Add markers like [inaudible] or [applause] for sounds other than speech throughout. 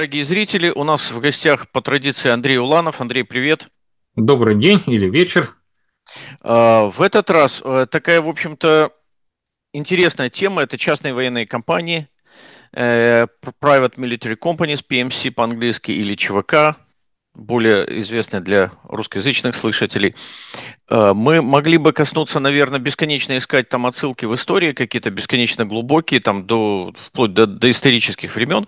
дорогие зрители. У нас в гостях по традиции Андрей Уланов. Андрей, привет. Добрый день или вечер. А, в этот раз э, такая, в общем-то, интересная тема. Это частные военные компании, э, Private Military Companies, PMC по-английски или ЧВК более известны для русскоязычных слышателей. Э, мы могли бы коснуться, наверное, бесконечно искать там отсылки в истории, какие-то бесконечно глубокие, там до, вплоть до, до исторических времен.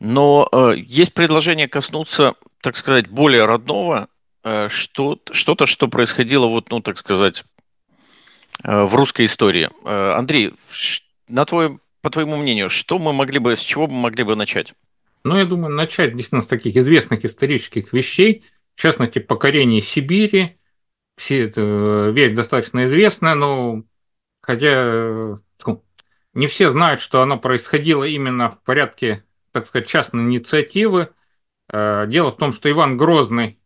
Но э, есть предложение коснуться, так сказать, более родного, э, что, что-то, что происходило, вот, ну, так сказать, в русской истории. Андрей, на твой, по твоему мнению, что мы могли бы, с чего мы могли бы начать? Но ну, я думаю, начать действительно с таких известных исторических вещей, в частности, покорение Сибири. Все это э, вещь достаточно известная, но хотя э, не все знают, что она происходила именно в порядке, так сказать, частной инициативы. Э, дело в том, что Иван Грозный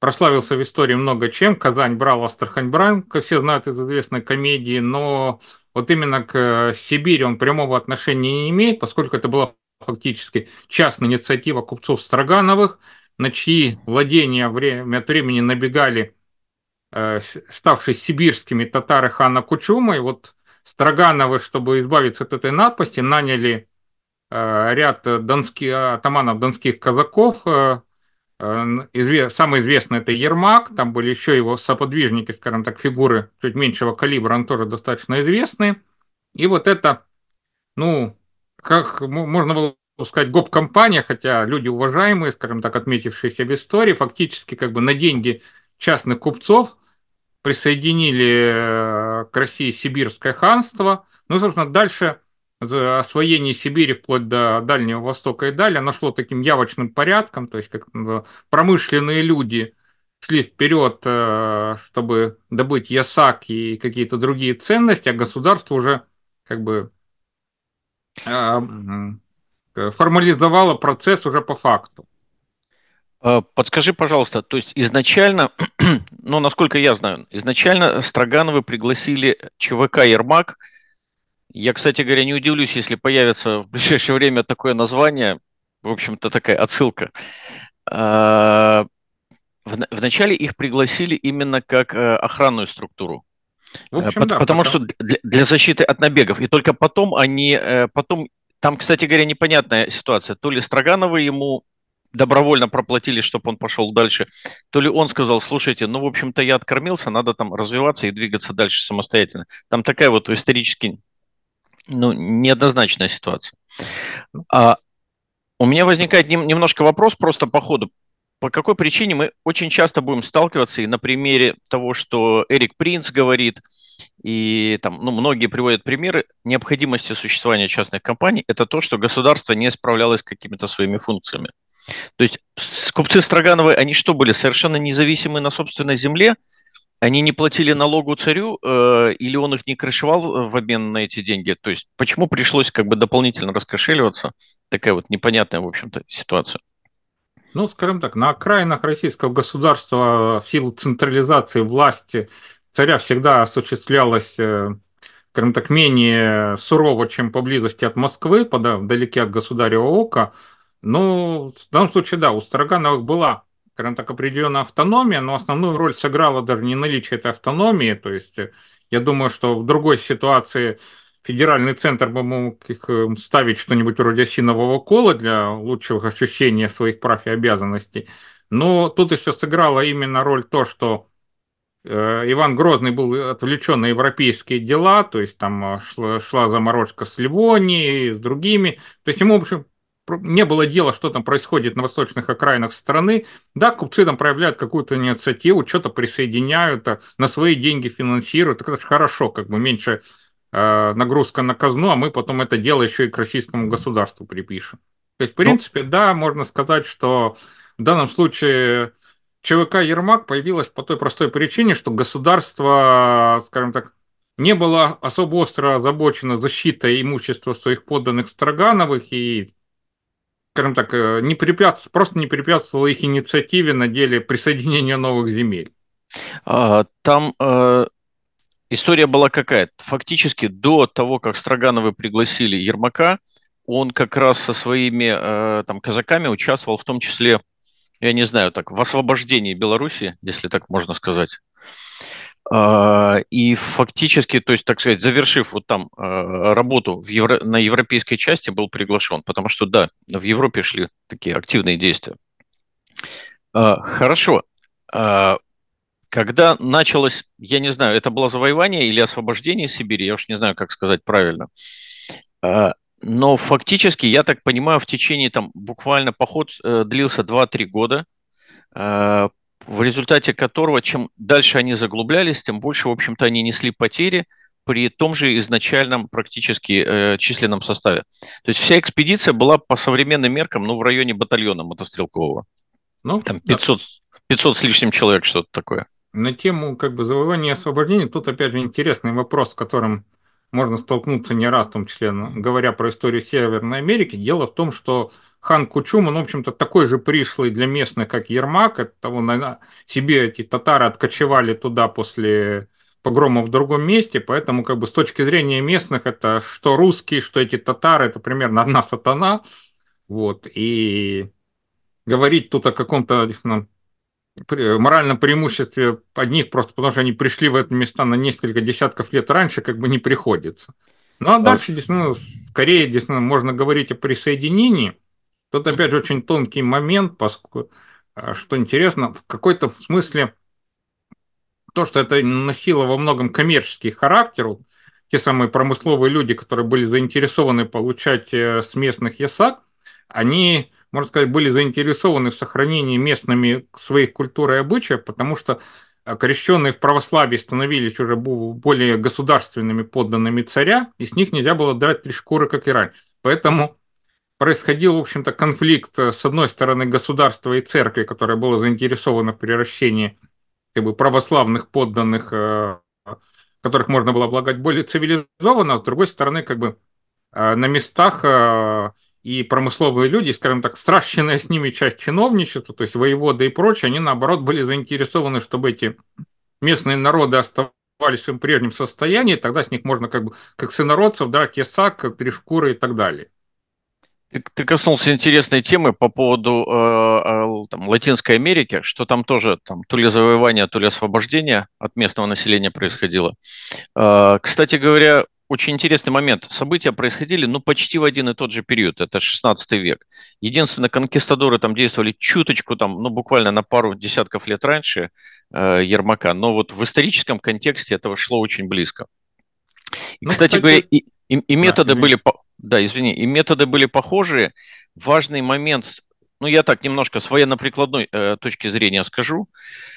прославился в истории много чем. Казань брал, Астрахань брал, как все знают из известной комедии, но вот именно к Сибири он прямого отношения не имеет, поскольку это была фактически частная инициатива купцов Строгановых, на чьи владения время от времени набегали э, ставшие сибирскими татары хана Кучума. И вот Строгановы, чтобы избавиться от этой напасти, наняли э, ряд донских, атаманов донских казаков, э, э Изве... Самый известный это Ермак, там были еще его соподвижники, скажем так, фигуры чуть меньшего калибра, он тоже достаточно известный. И вот это, ну, как можно было сказать, гоп-компания, хотя люди уважаемые, скажем так, отметившиеся в истории, фактически как бы на деньги частных купцов присоединили э, к России сибирское ханство. Ну, собственно, дальше за освоение Сибири вплоть до Дальнего Востока и далее нашло таким явочным порядком, то есть как промышленные люди шли вперед, э, чтобы добыть ясак и какие-то другие ценности, а государство уже как бы формализовала процесс уже по факту. Подскажи, пожалуйста, то есть изначально, [clears throat] ну, насколько я знаю, изначально Строгановы пригласили ЧВК «Ермак». Я, кстати говоря, не удивлюсь, если появится в ближайшее время такое название, в общем-то, такая отсылка. Э, Вначале их пригласили именно как э, охранную структуру. В общем, э, По- да, потому что для, для защиты от набегов. И только потом они, э, потом, там, кстати говоря, непонятная ситуация. То ли Строгановы ему добровольно проплатили, чтобы он пошел дальше, то ли он сказал, слушайте, ну, в общем-то, я откормился, надо там развиваться и двигаться дальше самостоятельно. Там такая вот исторически ну, неоднозначная ситуация. А, у меня возникает нем, немножко вопрос просто по ходу по какой причине мы очень часто будем сталкиваться и на примере того, что Эрик Принц говорит, и там, ну, многие приводят примеры необходимости существования частных компаний, это то, что государство не справлялось с какими-то своими функциями. То есть купцы Строгановы, они что были, совершенно независимы на собственной земле, они не платили налогу царю, э, или он их не крышевал в обмен на эти деньги? То есть почему пришлось как бы дополнительно раскошеливаться? Такая вот непонятная, в общем-то, ситуация. Ну, скажем так, на окраинах российского государства в силу централизации власти царя всегда осуществлялась э, скажем так, менее сурово, чем поблизости от Москвы, вдалеке от государя ока. Ну, в данном случае, да, у Старогановых была, скажем так, определенная автономия, но основную роль сыграла даже не наличие этой автономии. То есть, э, я думаю, что в другой ситуации федеральный центр бы мог их эм, ставить что-нибудь вроде осинового кола для лучшего ощущения своих прав и обязанностей. Но тут еще сыграла именно роль то, что э, Иван Грозный был отвлечен на европейские дела, то есть там а, шла, шла заморочка с Ливонией, с другими. То есть ему, в общем, не было дела, что там происходит на восточных окраинах страны. Да, купцы там проявляют какую-то инициативу, что-то присоединяют, а, на свои деньги финансируют. это же хорошо, как бы меньше Э, нагрузка на казну, а мы потом это дело еще и к российскому государству припишем. То есть, в ну, принципе, ну... да, можно сказать, что в данном случае ЧВК Ермак появилась по той простой причине, что государство, скажем так, не было особо остро озабочено защитой имущества своих подданных Строгановых и, скажем так, э, не препятств... просто не препятствовало их инициативе на деле присоединения новых земель. А, там э, история была какая? Фактически до того, как Строгановы пригласили Ермака, он как раз со своими э, там, казаками участвовал в том числе, я не знаю, так, в освобождении Беларуси, если так можно сказать. Э, и фактически, то есть, так сказать, завершив вот там э, работу в евро, на европейской части, был приглашен, потому что, да, в Европе шли такие активные действия. Э, хорошо. А, когда началось, я не знаю, это было завоевание или освобождение Сибири, я уж не знаю, как сказать правильно. А, но фактически, я так понимаю, в течение там буквально поход э, длился 2-3 года, а, в результате которого, чем дальше они заглублялись, тем больше, в общем-то, они несли потери при том же изначальном практически э, численном составе. То есть вся экспедиция была по современным меркам, ну, в районе батальона мотострелкового. Ну, там 500, да. 500 с лишним человек, что-то такое. На тему как бы завоевания и освобождения тут опять же интересный вопрос, с которым можно столкнуться не раз, в том числе ну, говоря про историю Северной Америки. Дело в том, что хан Кучум, он, в общем-то, такой же пришлый для местных, как Ермак. От того, наверное, себе эти татары откочевали туда после погрома в другом месте, поэтому как бы с точки зрения местных это что русские, что эти татары, это примерно одна сатана. Вот, и говорить тут о каком-то Э, моральном преимуществе одних, просто потому что они пришли в эти места на несколько десятков лет раньше, как бы не приходится. Ну а, а дальше, действительно, скорее, действительно, можно говорить о присоединении. Тут, опять же, очень тонкий момент, поскольку, а, что интересно, в какой-то смысле то, что это носило во многом коммерческий характер, те самые промысловые люди, которые были заинтересованы получать э, с местных ЕСАК, они можно сказать, были заинтересованы в сохранении местными своих культур и обычаев, потому что э, крещенные в православии становились уже более государственными подданными царя, и с них нельзя было драть три шкуры, как и раньше. Поэтому происходил, в общем-то, конфликт, э, с одной стороны, государства и церкви, которая была заинтересована в превращении как бы, православных подданных, э, которых можно было облагать более цивилизованно, а с другой стороны, как бы на местах и промысловые люди, скажем так, страшенная с ними часть чиновничества, то есть воеводы и прочее, они, наоборот, были заинтересованы, чтобы эти местные народы оставались в своем прежнем состоянии, тогда с них можно как бы, как с сынородцев, да, кесак, три шкуры и так далее. Ты, ты коснулся интересной темы по поводу э, э, там, Латинской Америки, что там тоже там, то ли завоевание, то ли освобождение от местного населения происходило. Э, кстати говоря, очень интересный момент. События происходили, ну, почти в один и тот же период, это 16 век. Единственное, конкистадоры там действовали чуточку, там, ну, буквально на пару десятков лет раньше э, Ермака, но вот в историческом контексте этого шло очень близко. И, ну, кстати, кстати говоря, и, и, и методы да, были, да, извини, и методы были похожие. Важный момент, ну, я так немножко с военно-прикладной э, точки зрения скажу. Э,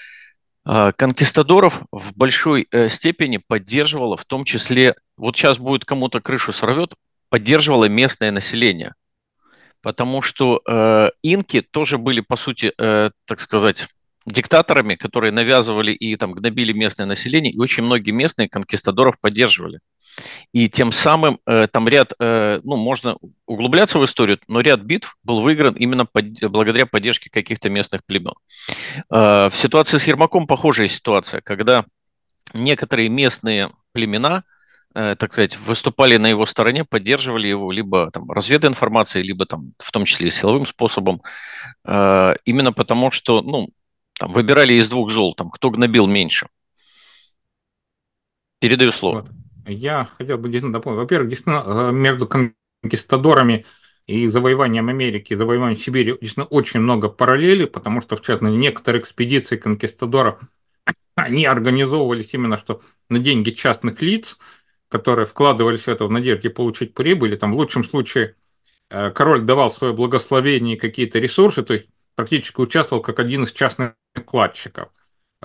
а, конкистадоров в большой э, степени поддерживало, в том числе, вот сейчас будет кому-то крышу сорвет, поддерживало местное население. Потому что э, инки тоже были, по сути, э, так сказать, диктаторами, которые навязывали и там гнобили местное население, и очень многие местные конкистадоров поддерживали. И тем самым э, там ряд, э, ну, можно углубляться в историю, но ряд битв был выигран именно под, благодаря поддержке каких-то местных племен. Э, в ситуации с Ермаком похожая ситуация, когда некоторые местные племена, э, так сказать, выступали на его стороне, поддерживали его либо там информацией, либо там в том числе силовым способом, э, именно потому что, ну, там, выбирали из двух зол, там, кто гнобил меньше. Передаю слово. Вот я хотел бы здесь дополнить. Во-первых, действительно, э, между конкистадорами и завоеванием Америки, и завоеванием Сибири действительно очень много параллелей, потому что, в частности, некоторые экспедиции конкистадоров, [clears throat] они организовывались именно что на деньги частных лиц, которые вкладывались в это в надежде получить прибыль, и там в лучшем случае э, король давал свое благословение и какие-то ресурсы, то есть практически участвовал как один из частных вкладчиков.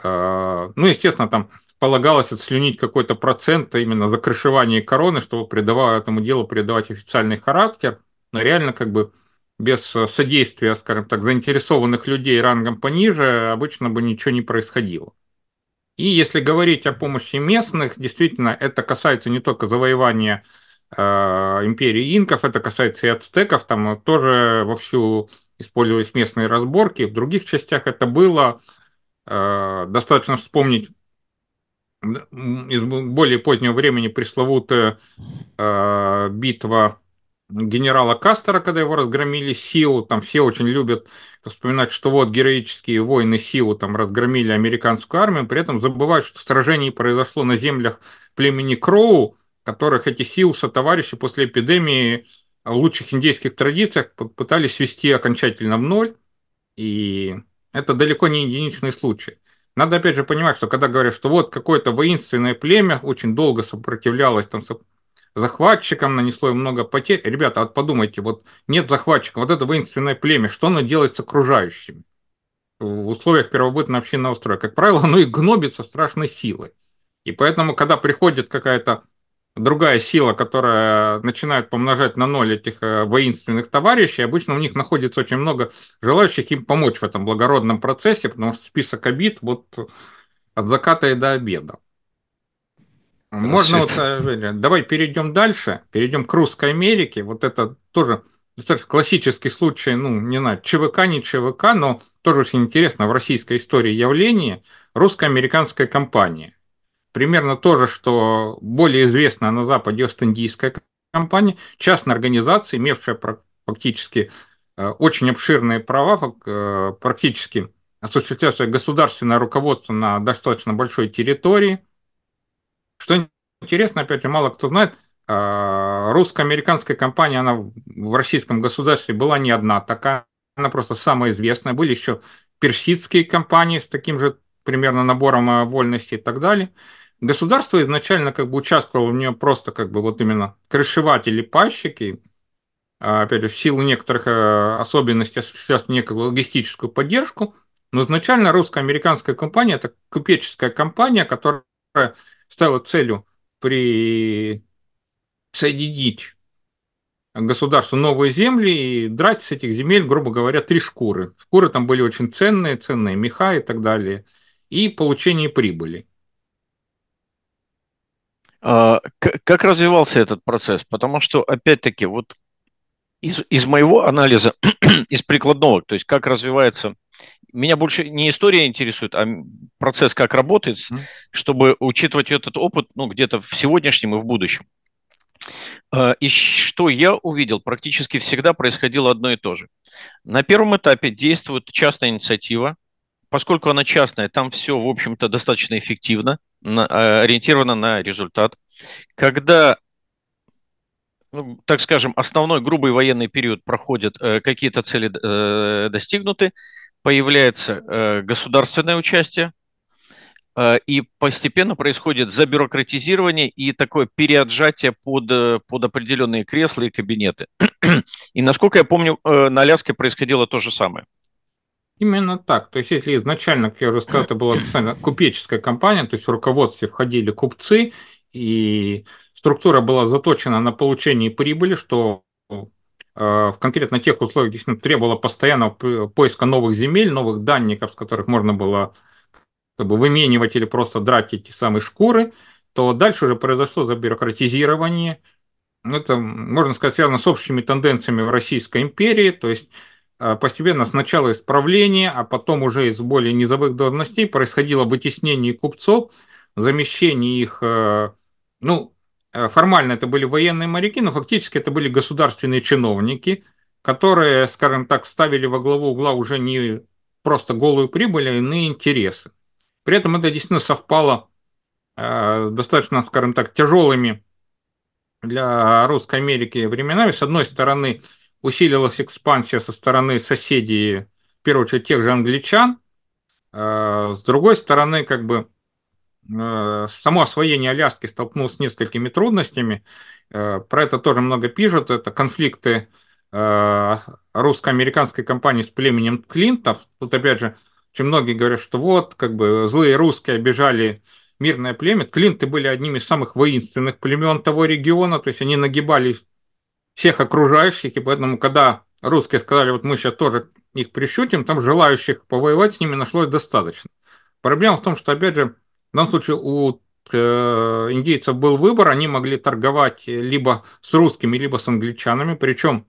Э, ну, естественно, там полагалось отслюнить какой-то процент именно за крышевание короны, чтобы придавало этому делу придавать официальный характер, но реально как бы без содействия, скажем так, заинтересованных людей рангом пониже обычно бы ничего не происходило. И если говорить о помощи местных, действительно, это касается не только завоевания э, империи инков, это касается и ацтеков, там тоже вовсю использовались местные разборки. В других частях это было. Э, достаточно вспомнить из более позднего времени пресловутая э, битва генерала Кастера, когда его разгромили Сиу, там все очень любят вспоминать, что вот героические воины Сиу там разгромили американскую армию, при этом забывают, что сражение произошло на землях племени Кроу, которых эти Сиу товарищи, после эпидемии в лучших индейских традициях пытались свести окончательно в ноль, и это далеко не единичный случай. Надо опять же понимать, что когда говорят, что вот какое-то воинственное племя очень долго сопротивлялось там захватчикам, нанесло им много потерь. Ребята, вот подумайте, вот нет захватчиков, вот это воинственное племя, что оно делает с окружающими? В условиях первобытного общинного строя, как правило, оно и гнобится страшной силой. И поэтому, когда приходит какая-то другая сила, которая начинает помножать на ноль этих э, воинственных товарищей. Обычно у них находится очень много желающих им помочь в этом благородном процессе, потому что список обид вот от заката и до обеда. Хорошо. Можно вот, э, Женя, давай перейдем дальше, перейдем к Русской Америке. Вот это тоже классический случай, ну, не на ЧВК, не ЧВК, но тоже очень интересно в российской истории явление русско-американская компания примерно то же, что более известная на Западе Ост-Индийская компания, частная организация, имевшая практически э, очень обширные права, э, практически осуществлявшая государственное руководство на достаточно большой территории. Что интересно, опять же, мало кто знает, э, русско-американская компания, она в российском государстве была не одна такая, она просто самая известная. Были еще персидские компании с таким же примерно набором вольности и так далее. Государство изначально как бы участвовало в нее просто как бы вот именно крышеватели, пащики, а, опять же, в силу некоторых э, особенностей осуществляют некую логистическую поддержку, но изначально русско-американская компания – это купеческая компания, которая стала целью при соединить государству новые земли и драть с этих земель, грубо говоря, три шкуры. Шкуры там были очень ценные, ценные меха и так далее, и получение прибыли. А, как развивался этот процесс? Потому что, опять-таки, вот из, из моего анализа, [clears throat] из прикладного, то есть как развивается, меня больше не история интересует, а процесс, как работает, mm-hmm. чтобы учитывать этот опыт ну, где-то в сегодняшнем и в будущем. А, и что я увидел, практически всегда происходило одно и то же. На первом этапе действует частная инициатива, поскольку она частная, там все, в общем-то, достаточно эффективно – на, э, ориентирована на результат. Когда ну, так скажем, основной грубый военный период проходит, э, какие-то цели э, достигнуты, появляется государственное участие, и постепенно происходит забюрократизирование и такое переотжатие под, под определенные кресла и кабинеты. [clears throat] и насколько я помню, на Аляске происходило то же самое. Именно так. То есть, если изначально, как я уже сказал, это была купеческая компания, то есть в руководстве входили купцы, и структура была заточена на получение прибыли, что э, в конкретно тех условиях действительно требовало постоянного поиска новых земель, новых данников, с которых можно было как бы, выменивать или просто драть эти самые шкуры, то дальше уже произошло забюрократизирование. Это, можно сказать, связано с общими тенденциями в Российской империи, то есть Э, постепенно сначала исправление, а потом уже из более низовых должностей происходило вытеснение купцов, замещение их, э, ну, э, формально это были военные моряки, но фактически это были государственные чиновники, которые, скажем так, ставили во главу угла уже не просто голую прибыль, а иные интересы. При этом это действительно совпало э, достаточно, скажем так, тяжелыми для Русской Америки временами. С одной стороны, усилилась экспансия со стороны соседей, в первую очередь тех же англичан. Э, с другой стороны, как бы э, само освоение Аляски столкнулось с несколькими трудностями. Э, про это тоже много пишут. Это конфликты русско-американской компании с племенем Клинтов. Тут опять же, очень многие говорят, что вот, как бы злые русские обижали мирное племя. Клинты были одними из самых воинственных племен того региона, то есть они нагибались всех окружающих, и поэтому, когда русские сказали, вот мы сейчас тоже их прищутим, там желающих повоевать с ними нашлось достаточно. Проблема в том, что, опять же, в данном случае у э, индейцев был выбор, они могли торговать либо с русскими, либо с англичанами, причем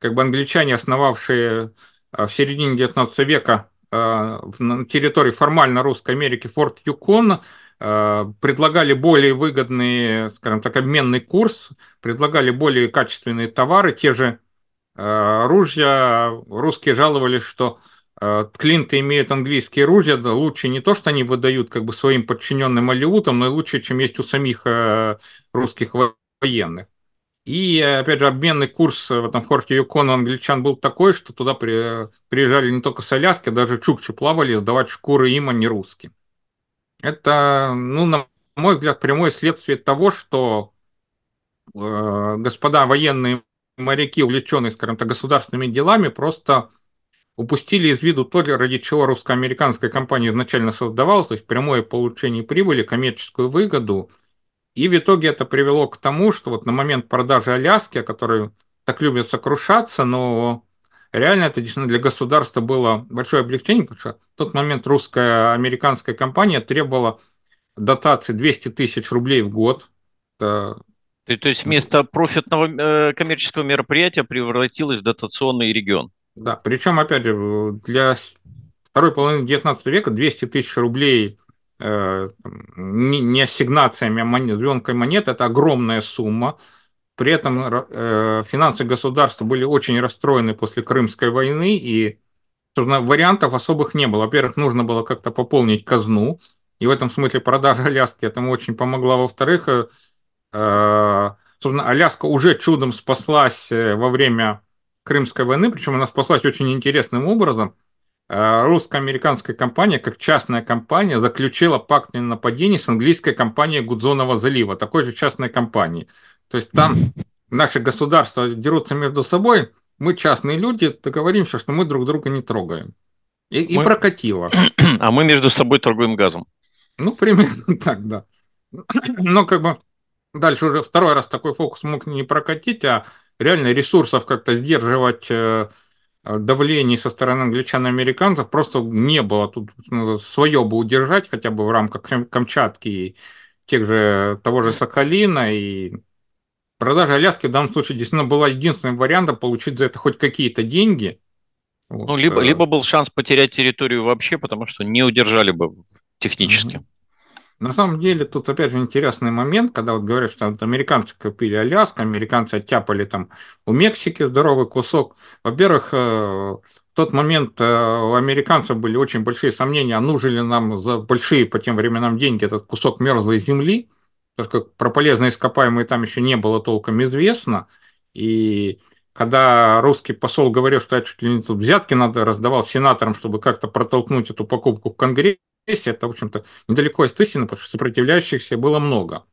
как бы англичане, основавшие э, в середине 19 века э, на территории формально Русской Америки форт Юкон, Э, предлагали более выгодный, скажем так, обменный курс, предлагали более качественные товары, те же э, ружья. Русские жаловались, что э, клинты имеют английские ружья, да, лучше не то, что они выдают как бы своим подчиненным алиутам, но и лучше, чем есть у самих русских военных. И, опять же, обменный курс в этом хорте Юкона англичан был такой, что туда приезжали не только соляски, даже чукчи плавали, сдавать шкуры им, а не русским. Это, ну, на мой взгляд, прямое следствие того, что э, господа военные моряки, увлеченные, скажем так, государственными делами, просто упустили из виду то, ради чего русско-американская компания изначально создавалась, то есть прямое получение прибыли, коммерческую выгоду. И в итоге это привело к тому, что вот на момент продажи Аляски, о которой так любят сокрушаться, но реально это действительно для государства было большое облегчение, потому что в тот момент русская американская компания требовала дотации 200 тысяч рублей в год. Это... То, есть вместо профитного э, коммерческого мероприятия превратилось в дотационный регион. Да, причем, опять же, для второй половины 19 века 200 тысяч рублей э, не, ассигнациями, а монет, звонкой монет, это огромная сумма. При этом э, финансы государства были очень расстроены после Крымской войны, и собственно, вариантов особых не было. Во-первых, нужно было как-то пополнить казну, и в этом смысле продажа Аляски этому очень помогла. Во-вторых, э, э собственно, Аляска уже чудом спаслась э, во время Крымской войны, причем она спаслась очень интересным образом. Э, русско-американская компания, как частная компания, заключила пакт ненападения с английской компанией Гудзонова залива, такой же частной компании. То есть там наши государства дерутся между собой, мы частные люди, договоримся, что мы друг друга не трогаем. И, мы... и прокатило. [clears throat] А мы между собой торгуем газом. Ну, примерно [laughs] так, да. Но как бы дальше уже второй раз такой фокус мог не прокатить, а реально ресурсов как-то сдерживать э, давлений со стороны англичан и американцев просто не было. Тут надо свое бы удержать хотя бы в рамках Камчатки и тех же, того же Сахалина и Продажа Аляски в данном случае действительно была единственным вариантом получить за это хоть какие-то деньги. Ну, вот. Ну, либо, э, либо был шанс потерять территорию вообще, потому что не удержали бы технически. Mm-hmm. На самом деле, тут опять же интересный момент, когда вот говорят, что вот американцы купили Аляску, американцы оттяпали там у Мексики здоровый кусок. Во-первых, э, в тот момент э, у американцев были очень большие сомнения, а нужны ли нам за большие по тем временам деньги этот кусок мерзлой земли, Поскольку про полезные ископаемые там еще не было толком известно, и когда русский посол говорил, что чуть ли не тут взятки надо раздавал сенаторам, чтобы как-то протолкнуть эту покупку в Конгрессе, это, в общем-то, недалеко от истины, потому что сопротивляющихся было много.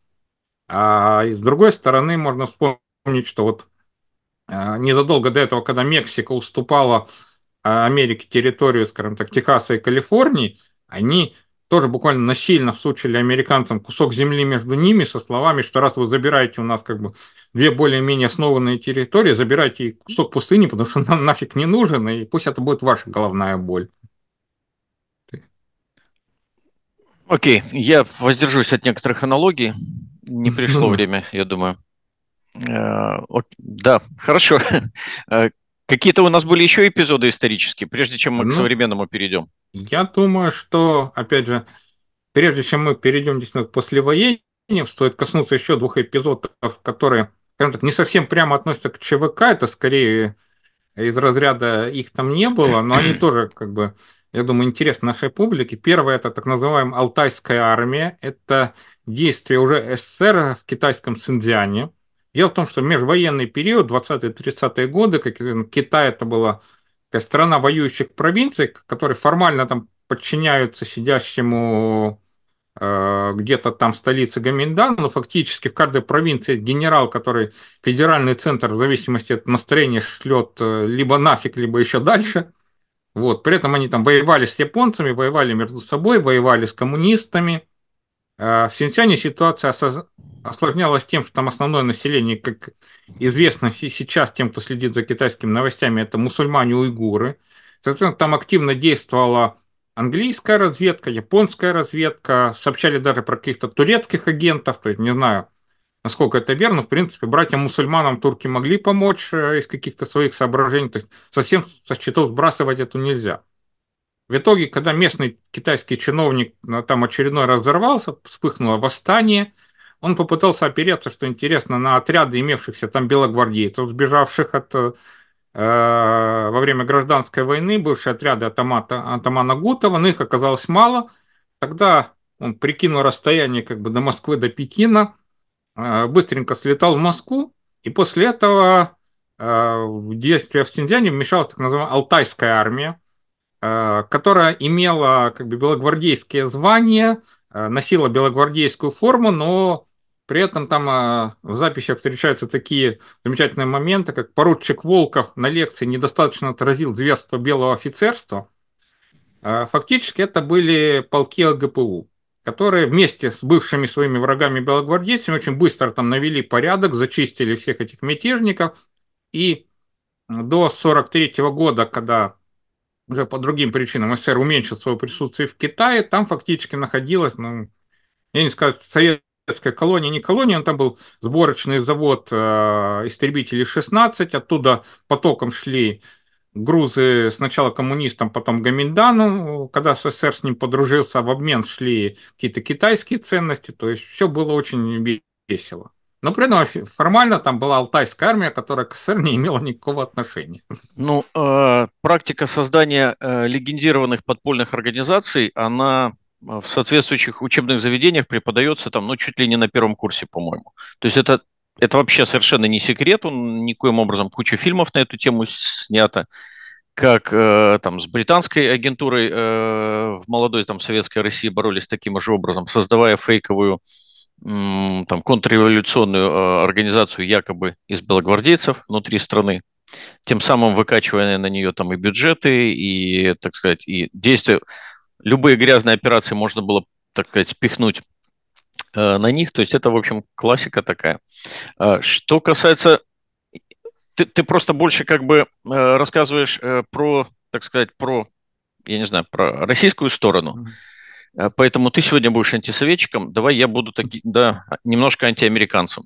А с другой стороны, можно вспомнить, что вот э, незадолго до этого, когда Мексика уступала э, Америке территорию, скажем так, Техаса и Калифорнии, они тоже буквально насильно всучили американцам кусок земли между ними со словами, что раз вы забираете у нас как бы две более-менее основанные территории, забирайте кусок пустыни, потому что нам нафиг не нужен, и пусть это будет ваша головная боль. Окей, okay. я воздержусь от некоторых аналогий. Не пришло [laughs] время, я думаю. Э, да, хорошо. [laughs] Э, Какие-то у нас были еще эпизоды исторические, прежде чем мы ну, к современному перейдем. Я думаю, что, опять же, прежде чем мы перейдем действительно к послевоению, стоит коснуться еще двух эпизодов, которые, скажем так, не совсем прямо относятся к ЧВК, это скорее из разряда их там не было, но они тоже, как бы, я думаю, интересны нашей публике. Первое – это так называемая Алтайская армия, это действие уже СССР в китайском Синдзяне, Дело в том, что межвоенный период, 20-30-е годы, как Китай это была такая страна воюющих провинций, которые формально там подчиняются сидящему э, где-то там столице Гаминдан, но фактически в каждой провинции генерал, который федеральный центр в зависимости от настроения шлет э, либо нафиг, либо еще дальше. Вот. При этом они там воевали с японцами, воевали между собой, воевали с коммунистами – а в Синьцзяне ситуация осложнялась тем, что там основное население, как известно сейчас тем, кто следит за китайскими новостями, это мусульмане-уйгуры. Соответственно, там активно действовала английская разведка, японская разведка, сообщали даже про каких-то турецких агентов, то есть не знаю, насколько это верно, в принципе, братьям-мусульманам турки могли помочь э, из каких-то своих соображений, то есть совсем со счетов сбрасывать эту нельзя. В итоге, когда местный китайский чиновник там очередной раз взорвался, вспыхнуло восстание, он попытался опереться, что интересно, на отряды имевшихся там белогвардейцев, сбежавших от, э, э, во время гражданской войны, бывшие отряды атамата, атамана Гутова, но их оказалось мало. Тогда он прикинул расстояние как бы до Москвы, до Пекина, э, быстренько слетал в Москву, и после этого э, в действия в Синьцзяне вмешалась так называемая Алтайская армия, Э, которая имела как бы белогвардейские звания, э, носила белогвардейскую форму, но при этом там э, в записях встречаются такие замечательные моменты, как поручик Волков на лекции недостаточно отразил зверство белого офицерства. Фактически это были полки ЛГПУ, которые вместе с бывшими своими врагами-белогвардейцами очень быстро там навели порядок, зачистили всех этих мятежников. И до 43 года, когда уже по другим причинам СССР уменьшил свое присутствие в Китае, там фактически находилась, ну, я не скажу, советская колония, не колония, он там был сборочный завод э, истребителей 16, оттуда потоком шли грузы сначала коммунистам, потом Гаминдану, когда СССР с ним подружился, в обмен шли какие-то китайские ценности, то есть все было очень весело. Но при этом формально там была Алтайская армия, которая к СССР не имела никакого отношения. Ну, э, практика создания э, легендированных подпольных организаций, она э, в соответствующих учебных заведениях преподается там, ну, чуть ли не на первом курсе, по-моему. То есть это, это вообще совершенно не секрет, он никоим образом куча фильмов на эту тему снято как э, там с британской агентурой э, в молодой там советской России боролись таким же образом, создавая фейковую там, контрреволюционную э, организацию якобы из белогвардейцев внутри страны, тем самым выкачивая на нее там и бюджеты, и, так сказать, и действия. Любые грязные операции можно было, так сказать, спихнуть э, на них. То есть это, в общем, классика такая. А что касается... Ты, ты просто больше как бы э, рассказываешь про, так сказать, про, я не знаю, про российскую сторону. Mm-hmm Э, поэтому ты сегодня будешь антисоветчиком, давай я буду таки, да, немножко антиамериканцем.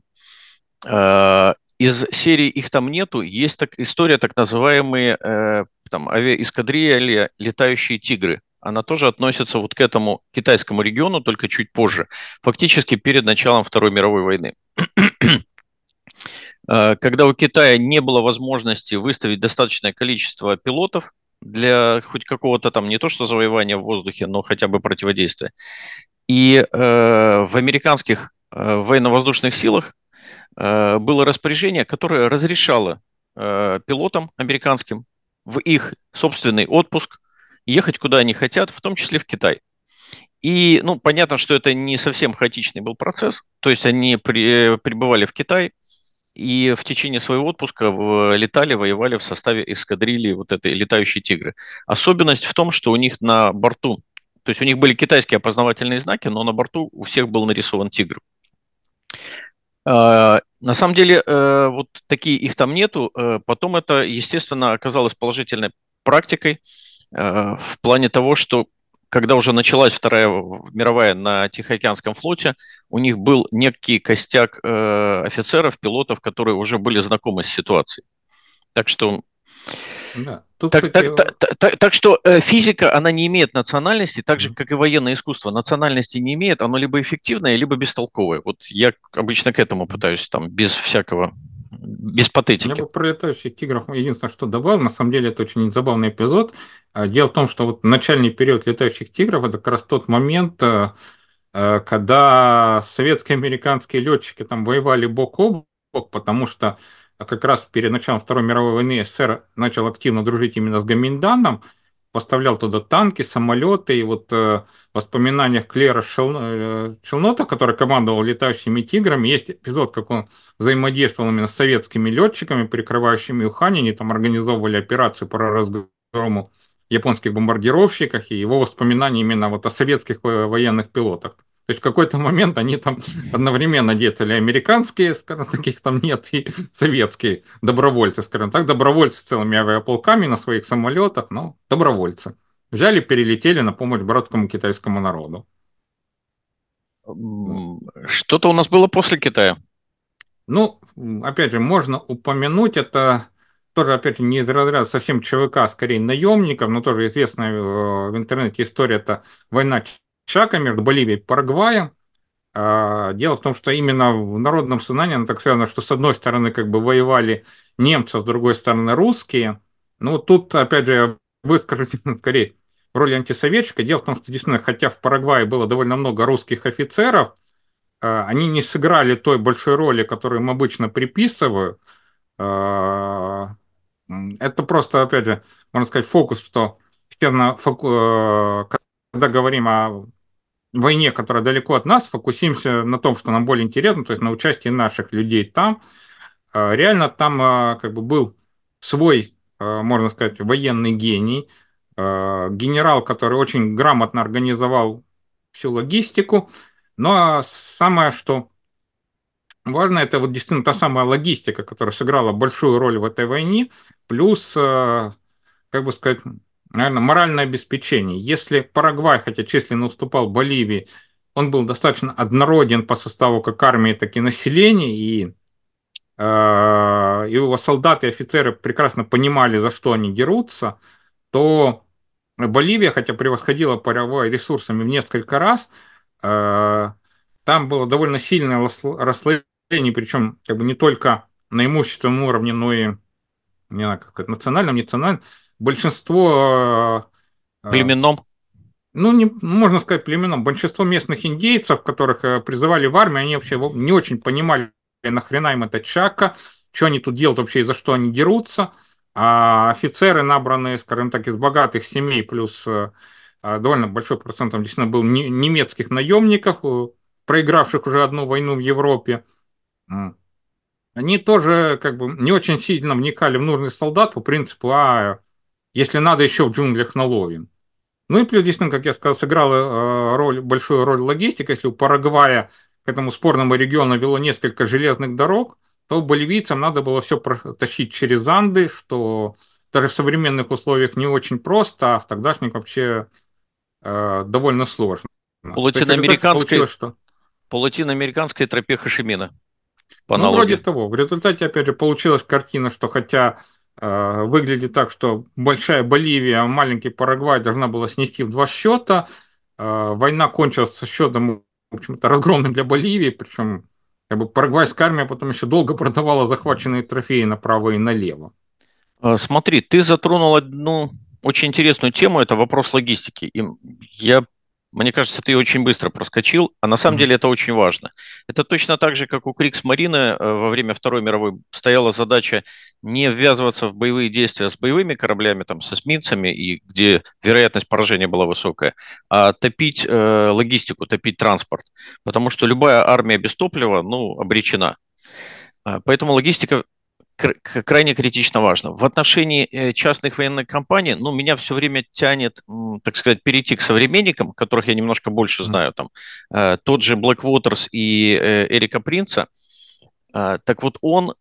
Э, из серии «Их там нету» есть так, история так называемые э, там, авиаэскадрилья летающие тигры. Она тоже относится вот к этому китайскому региону, только чуть позже, фактически перед началом Второй мировой войны когда у Китая не было возможности выставить достаточное количество пилотов, для хоть какого-то там не то что завоевания в воздухе, но хотя бы противодействия. И э, в американских э, военно-воздушных силах э, было распоряжение, которое разрешало э, пилотам американским в их собственный отпуск ехать куда они хотят, в том числе в Китай. И, ну, понятно, что это не совсем хаотичный был процесс. То есть они при, прибывали в Китай, и в течение своего отпуска э, летали, воевали в составе эскадрильи вот этой летающей тигры. Особенность в том, что у них на борту, то есть у них были китайские опознавательные знаки, но на борту у всех был нарисован тигр. А, на самом деле, э, вот такие их там нету. Э, потом это, естественно, оказалось положительной практикой в плане того, что когда уже началась Вторая мировая на Тихоокеанском флоте, у них был некий костяк э, офицеров, пилотов, которые уже были знакомы с ситуацией. Так что... Да. Тут так, так, его... так, так, так, так что э, физика, она не имеет национальности, так же, как и военное искусство. Национальности не имеет, оно либо эффективное, либо бестолковое. Вот я обычно к этому пытаюсь, там, без всякого без патетики. Я бы про летающих тигров единственное, что добавил, на самом деле это очень забавный эпизод. А, дело в том, что вот начальный период летающих тигров это как раз тот момент, э, э, когда советско-американские летчики там воевали бок о бок, потому что а, как раз перед началом Второй мировой войны СССР начал активно дружить именно с Гаминданом, поставлял туда танки, самолеты, и вот э, в воспоминаниях Клера Шел, э, который командовал летающими тиграми, есть эпизод, как он взаимодействовал именно с советскими летчиками, прикрывающими Ухань, они там организовывали операцию по разгрому японских бомбардировщиках, и его воспоминания именно вот о советских э, военных пилотах. То есть в какой-то момент они там одновременно действовали американские, скажем, таких там нет, и советские добровольцы, скажем так, добровольцы целыми авиаполками на своих самолетах, но добровольцы. Взяли, перелетели на помощь братскому китайскому народу. Что-то у нас было после Китая. Ну, опять же, можно упомянуть, это тоже, опять же, не из разряда совсем ЧВК, а скорее наемников, но тоже известная э, в интернете история, это война шага между Боливией и Парагваем. А, дело в том, что именно в народном сознании оно так связано, что с одной стороны как бы воевали немцы, с другой стороны русские. Ну, тут, опять же, я выскажу [laughs] скорее в роли антисоветчика. Дело в том, что действительно, хотя в Парагвае было довольно много русских офицеров, а, они не сыграли той большой роли, которую им обычно приписывают. А, это просто, опять же, можно сказать, фокус, что стена когда говорим о войне, которая далеко от нас, фокусимся на том, что нам более интересно, то есть на участии наших людей там. А, реально там а, как бы был свой, а, можно сказать, военный гений, генерал, который очень грамотно организовал всю логистику. Но ну, самое, что важно, это вот действительно та самая логистика, которая сыграла большую роль в этой войне, плюс, как бы сказать, наверное, моральное обеспечение. Если Парагвай, хотя численно уступал Боливии, он был достаточно однороден по составу как армии, так и населения, и э, его солдаты и офицеры прекрасно понимали, за что они дерутся, то Боливия, хотя превосходила Парагвай ресурсами в несколько раз, э, там было довольно сильное расслоение, причем как бы не только на имущественном уровне, но и не знаю, как сказать, национальном, национальном, большинство... Э, э, племенном? Ну, не, можно сказать племенном. Большинство местных индейцев, которых э, призывали в армию, они вообще не очень понимали, нахрена им эта чака, что они тут делают вообще и за что они дерутся. А офицеры, набранные, скажем так, из богатых семей, плюс довольно большой процент там действительно был немецких наемников, проигравших уже одну войну в Европе. Они тоже как бы не очень сильно вникали в нужный солдат по принципу, а если надо, еще в джунглях наловим. Ну и плюс, действительно, ну, как я сказал, сыграла э, роль, большую роль логистика. Если у Парагвая к этому спорному региону вело несколько железных дорог, то боливийцам надо было все тащить через Анды, что даже в современных условиях не очень просто, а в тогдашних вообще э, довольно сложно. По латиноамериканской, что... по латиноамериканской тропе Хашимина. По ну, вроде того. В результате, опять же, получилась картина, что хотя Э, выглядит так, что большая Боливия, маленький Парагвай должна была снести в два счета. Э, война кончилась со счетом, в общем-то, разгромным для Боливии, причем как бы парагвайская армия потом еще долго продавала захваченные трофеи направо и налево. Э, смотри, ты затронул одну очень интересную тему, это вопрос логистики. И я мне кажется, ты очень быстро проскочил, а на самом деле это очень важно. Это точно так же, как у Крикс Марины э, во время Второй мировой стояла задача не ввязываться в боевые действия с боевыми кораблями, там, с эсминцами, и где вероятность поражения была высокая, а топить э, логистику, топить транспорт. Потому что любая армия без топлива, ну, обречена. А, поэтому логистика крайне критично важно. В отношении э, частных военных компаний, ну, меня все время тянет, так сказать, перейти к современникам, которых я немножко больше знаю. Там, э, тот же Blackwaters и э, Эрика Принца. А, так вот, он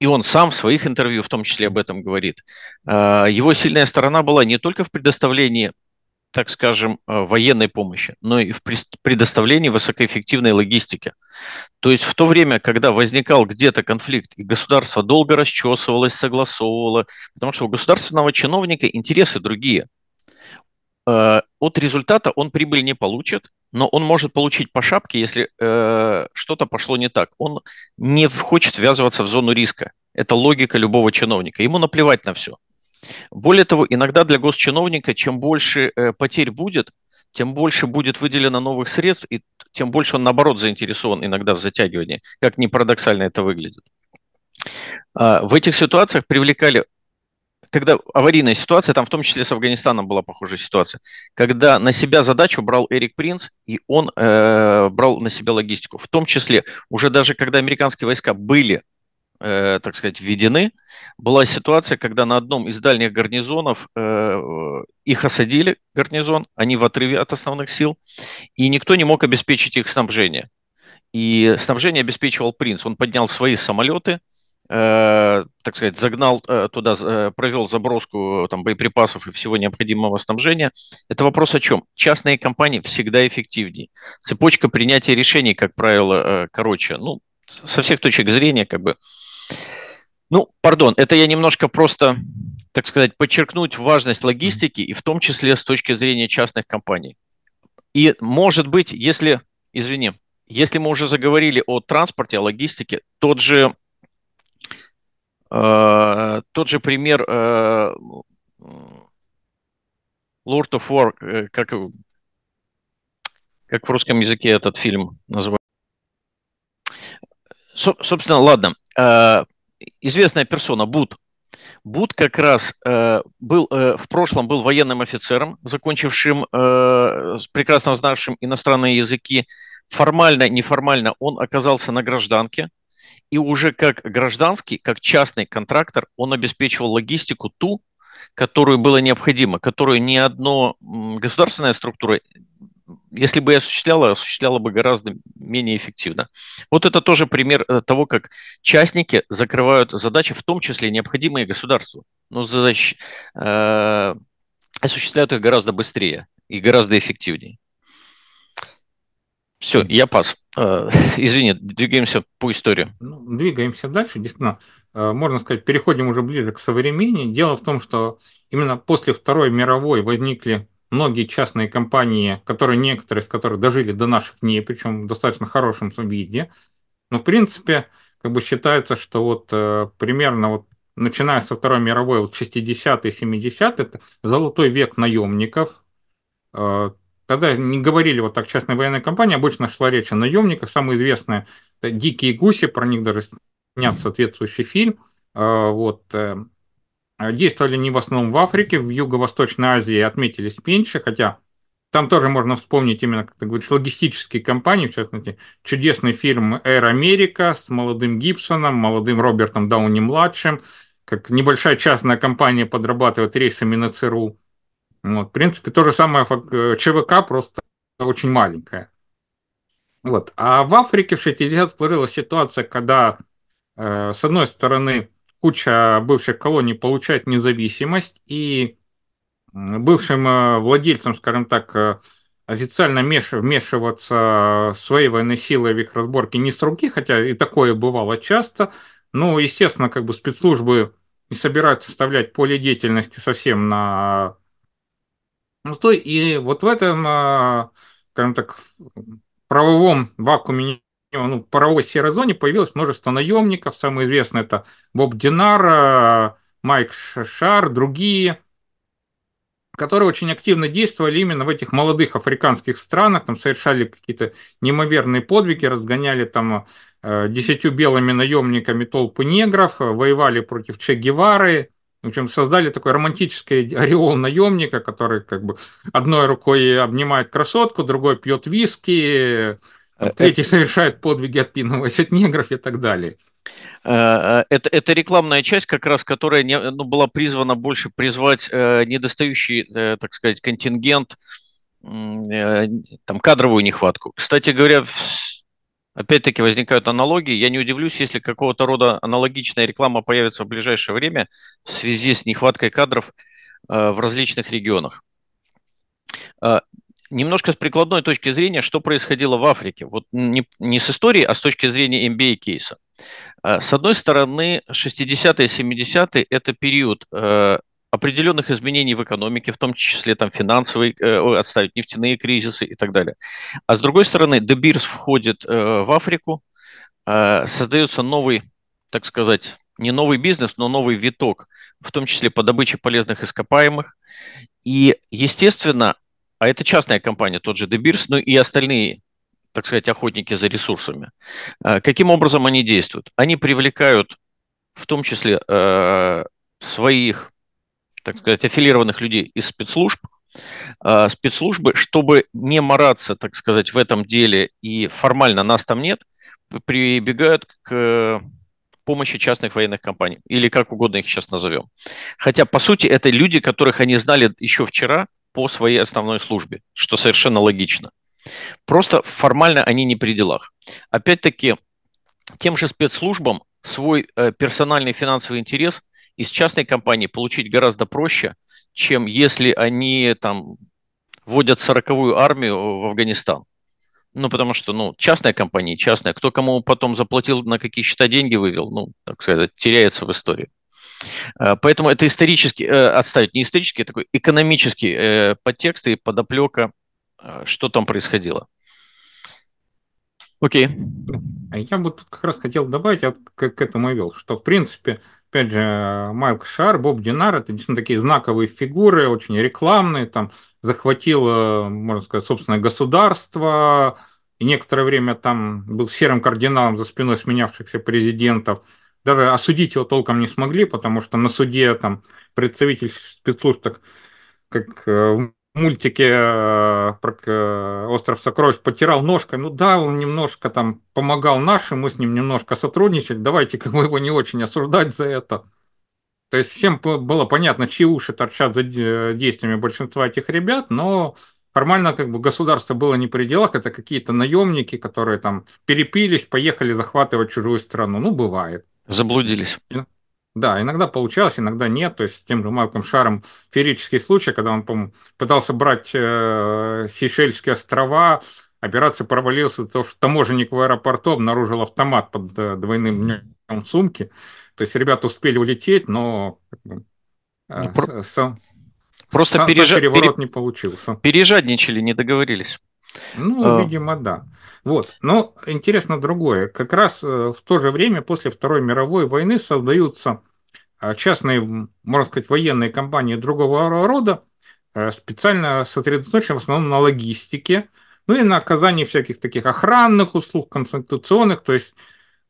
и он сам в своих интервью в том числе об этом говорит. А, его сильная сторона была не только в предоставлении так скажем, э, военной помощи, но и в предоставлении высокоэффективной логистики. То есть в то время, когда возникал где-то конфликт, и государство долго расчесывалось, согласовывало, потому что у государственного чиновника интересы другие. Э, от результата он прибыль не получит, но он может получить по шапке, если э, что-то пошло не так. Он не хочет ввязываться в зону риска. Это логика любого чиновника. Ему наплевать на все. Более того, иногда для госчиновника, чем больше э, потерь будет, тем больше будет выделено новых средств, и тем больше он, наоборот, заинтересован иногда в затягивании, как ни парадоксально это выглядит. А, в этих ситуациях привлекали, когда аварийная ситуация, там в том числе с Афганистаном была похожая ситуация, когда на себя задачу брал Эрик Принц, и он э, брал на себя логистику. В том числе, уже даже когда американские войска были э, так сказать, введены, была ситуация, когда на одном из дальних гарнизонов э, их осадили, гарнизон, они в отрыве от основных сил, и никто не мог обеспечить их снабжение. И снабжение обеспечивал принц. Он поднял свои самолеты, э, так сказать, загнал э, туда, э, провел заброску там, боеприпасов и всего необходимого снабжения. Это вопрос о чем? Частные компании всегда эффективнее. Цепочка принятия решений, как правило, э, короче. Ну, со всех точек зрения, как бы, ну, пардон, это я немножко просто, так сказать, подчеркнуть важность логистики, и в том числе с точки зрения частных компаний. И, может быть, если, извини, если мы уже заговорили о транспорте, о логистике, тот же, э, тот же пример э, Lord of War, э, как, как в русском языке этот фильм называется. Собственно, ладно. Э, известная персона Буд. Буд как раз э, был э, в прошлом был военным офицером, закончившим, э, прекрасно знавшим иностранные языки. Формально, неформально он оказался на гражданке. И уже как гражданский, как частный контрактор, он обеспечивал логистику ту, которую было необходимо, которую ни одно государственная структура если бы я осуществляла, осуществляла бы гораздо менее эффективно. Вот это тоже пример э, того, как частники закрывают задачи, в том числе необходимые государству. Но задачи э, осуществляют их гораздо быстрее и гораздо эффективнее. Все, я пас. Э, [laughs] извини, двигаемся по истории. Ну, двигаемся дальше. Действительно, э, можно сказать, переходим уже ближе к современности. Дело в том, что именно после Второй мировой возникли многие частные компании, которые некоторые из которых дожили до наших дней, причем в достаточно хорошем виде, но в принципе как бы считается, что вот э, примерно вот начиная со Второй мировой, вот 60-е, 70-е, это золотой век наемников. Э, тогда не говорили вот так частная военная компании, обычно шла речь о наемниках. Самые известные это «Дикие гуси», про них даже снят соответствующий фильм. Э, вот, э, Э, действовали не в основном в Африке, в Юго-Восточной Азии отметились меньше, хотя там тоже можно вспомнить именно, как ты говоришь, логистические компании, в частности, чудесный фильм «Эр Америка» с молодым Гибсоном, молодым Робертом Дауни-младшим, как небольшая частная компания подрабатывает рейсами на ЦРУ. Вот, в принципе, то же самое э, ЧВК, просто очень маленькая. Вот. А в Африке в 60 сложилась ситуация, когда, э, с одной стороны, куча бывших колоний получает независимость, и бывшим э, владельцам, скажем так, э, официально вмешиваться своей военной силой в их разборки не с руки, хотя и такое бывало часто, но, ну, естественно, как бы спецслужбы не собираются составлять поле деятельности совсем на... Ну, то и вот в этом, э, скажем так, правовом вакууме Э, ну, паровой серой зоне появилось множество наемников. Самые известные это Боб Динар, э, Майк Шар, другие, которые очень активно действовали именно в этих молодых африканских странах, там совершали какие-то неимоверные подвиги, разгоняли там э, десятью белыми наемниками толпы негров, воевали против Че Гевары, в общем, создали такой романтический ореол наемника, который как бы одной рукой обнимает красотку, другой пьет виски, Э, Третьи э, совершают подвиги, отпинываясь от негров и так далее. Э, это, это рекламная часть, как раз которая не, ну, была призвана больше призвать э, недостающий, э, так сказать, контингент, э, там, кадровую нехватку. Кстати говоря, опять-таки возникают аналогии. Я не удивлюсь, если какого-то рода аналогичная реклама появится в ближайшее время в связи с нехваткой кадров э, в различных регионах немножко с прикладной точки зрения, что происходило в Африке. Вот не, не с истории, а с точки зрения MBA кейса. Э, с одной стороны, 60-е, 70-е – это период э, определенных изменений в экономике, в том числе там финансовые, э, отставить нефтяные кризисы и так далее. А с другой стороны, Дебирс входит э, в Африку, э, создается новый, так сказать, не новый бизнес, но новый виток, в том числе по добыче полезных ископаемых. И, естественно, а это частная компания, тот же Дебирс, ну и остальные, так сказать, охотники за ресурсами. А каким образом они действуют? Они привлекают в том числе э, своих, так сказать, аффилированных людей из спецслужб, э, спецслужбы, чтобы не мораться, так сказать, в этом деле, и формально нас там нет, прибегают к помощи частных военных компаний, или как угодно их сейчас назовем. Хотя, по сути, это люди, которых они знали еще вчера, по своей основной службе, что совершенно логично. Просто формально они не при делах. Опять-таки, тем же спецслужбам свой э, персональный финансовый интерес из частной компании получить гораздо проще, чем если они там вводят сороковую армию э, в Афганистан. Ну, потому что, ну, частная компания, частная. Кто кому потом заплатил, на какие счета деньги вывел, ну, так сказать, теряется в истории. Э, поэтому это исторически, э, отставить не исторический, а такой экономический э, подтекст и подоплека, что там происходило. Окей. А я бы тут как раз хотел добавить, я как к этому и вел, что в принципе, опять же, Майк Шар, Боб Динар, это действительно такие знаковые фигуры, очень рекламные, там захватило, можно сказать, собственное государство, и некоторое время там был серым кардиналом за спиной сменявшихся президентов даже осудить его толком не смогли, потому что на суде там представитель спецслужб, так, как э, в мультике э, про э, «Остров сокровищ» потирал ножкой, ну да, он немножко там помогал нашим, мы с ним немножко сотрудничали, давайте как бы его не очень осуждать за это. То есть всем было понятно, чьи уши торчат за действиями большинства этих ребят, но формально как бы государство было не при делах, это какие-то наемники, которые там перепились, поехали захватывать чужую страну, ну бывает. Заблудились. Да, иногда получалось, иногда нет. То есть тем же Малком Шаром феерический случай, когда он, по-моему, пытался брать э, Сейшельские острова, операция провалилась, из-за того, что таможенник в аэропорту обнаружил автомат под э, двойным днем сумки. То есть ребята успели улететь, но э, ну, Про... сам, Просто сам пережа... переворот пере... не получился. Пережадничали, не договорились. Ну, а... видимо, да. Вот. Но интересно другое. Как раз э, в то же время после Второй мировой войны создаются а, частные, можно сказать, военные компании другого рода, э, специально сосредоточены в основном на логистике, ну и на оказании всяких таких охранных услуг, консультационных, то есть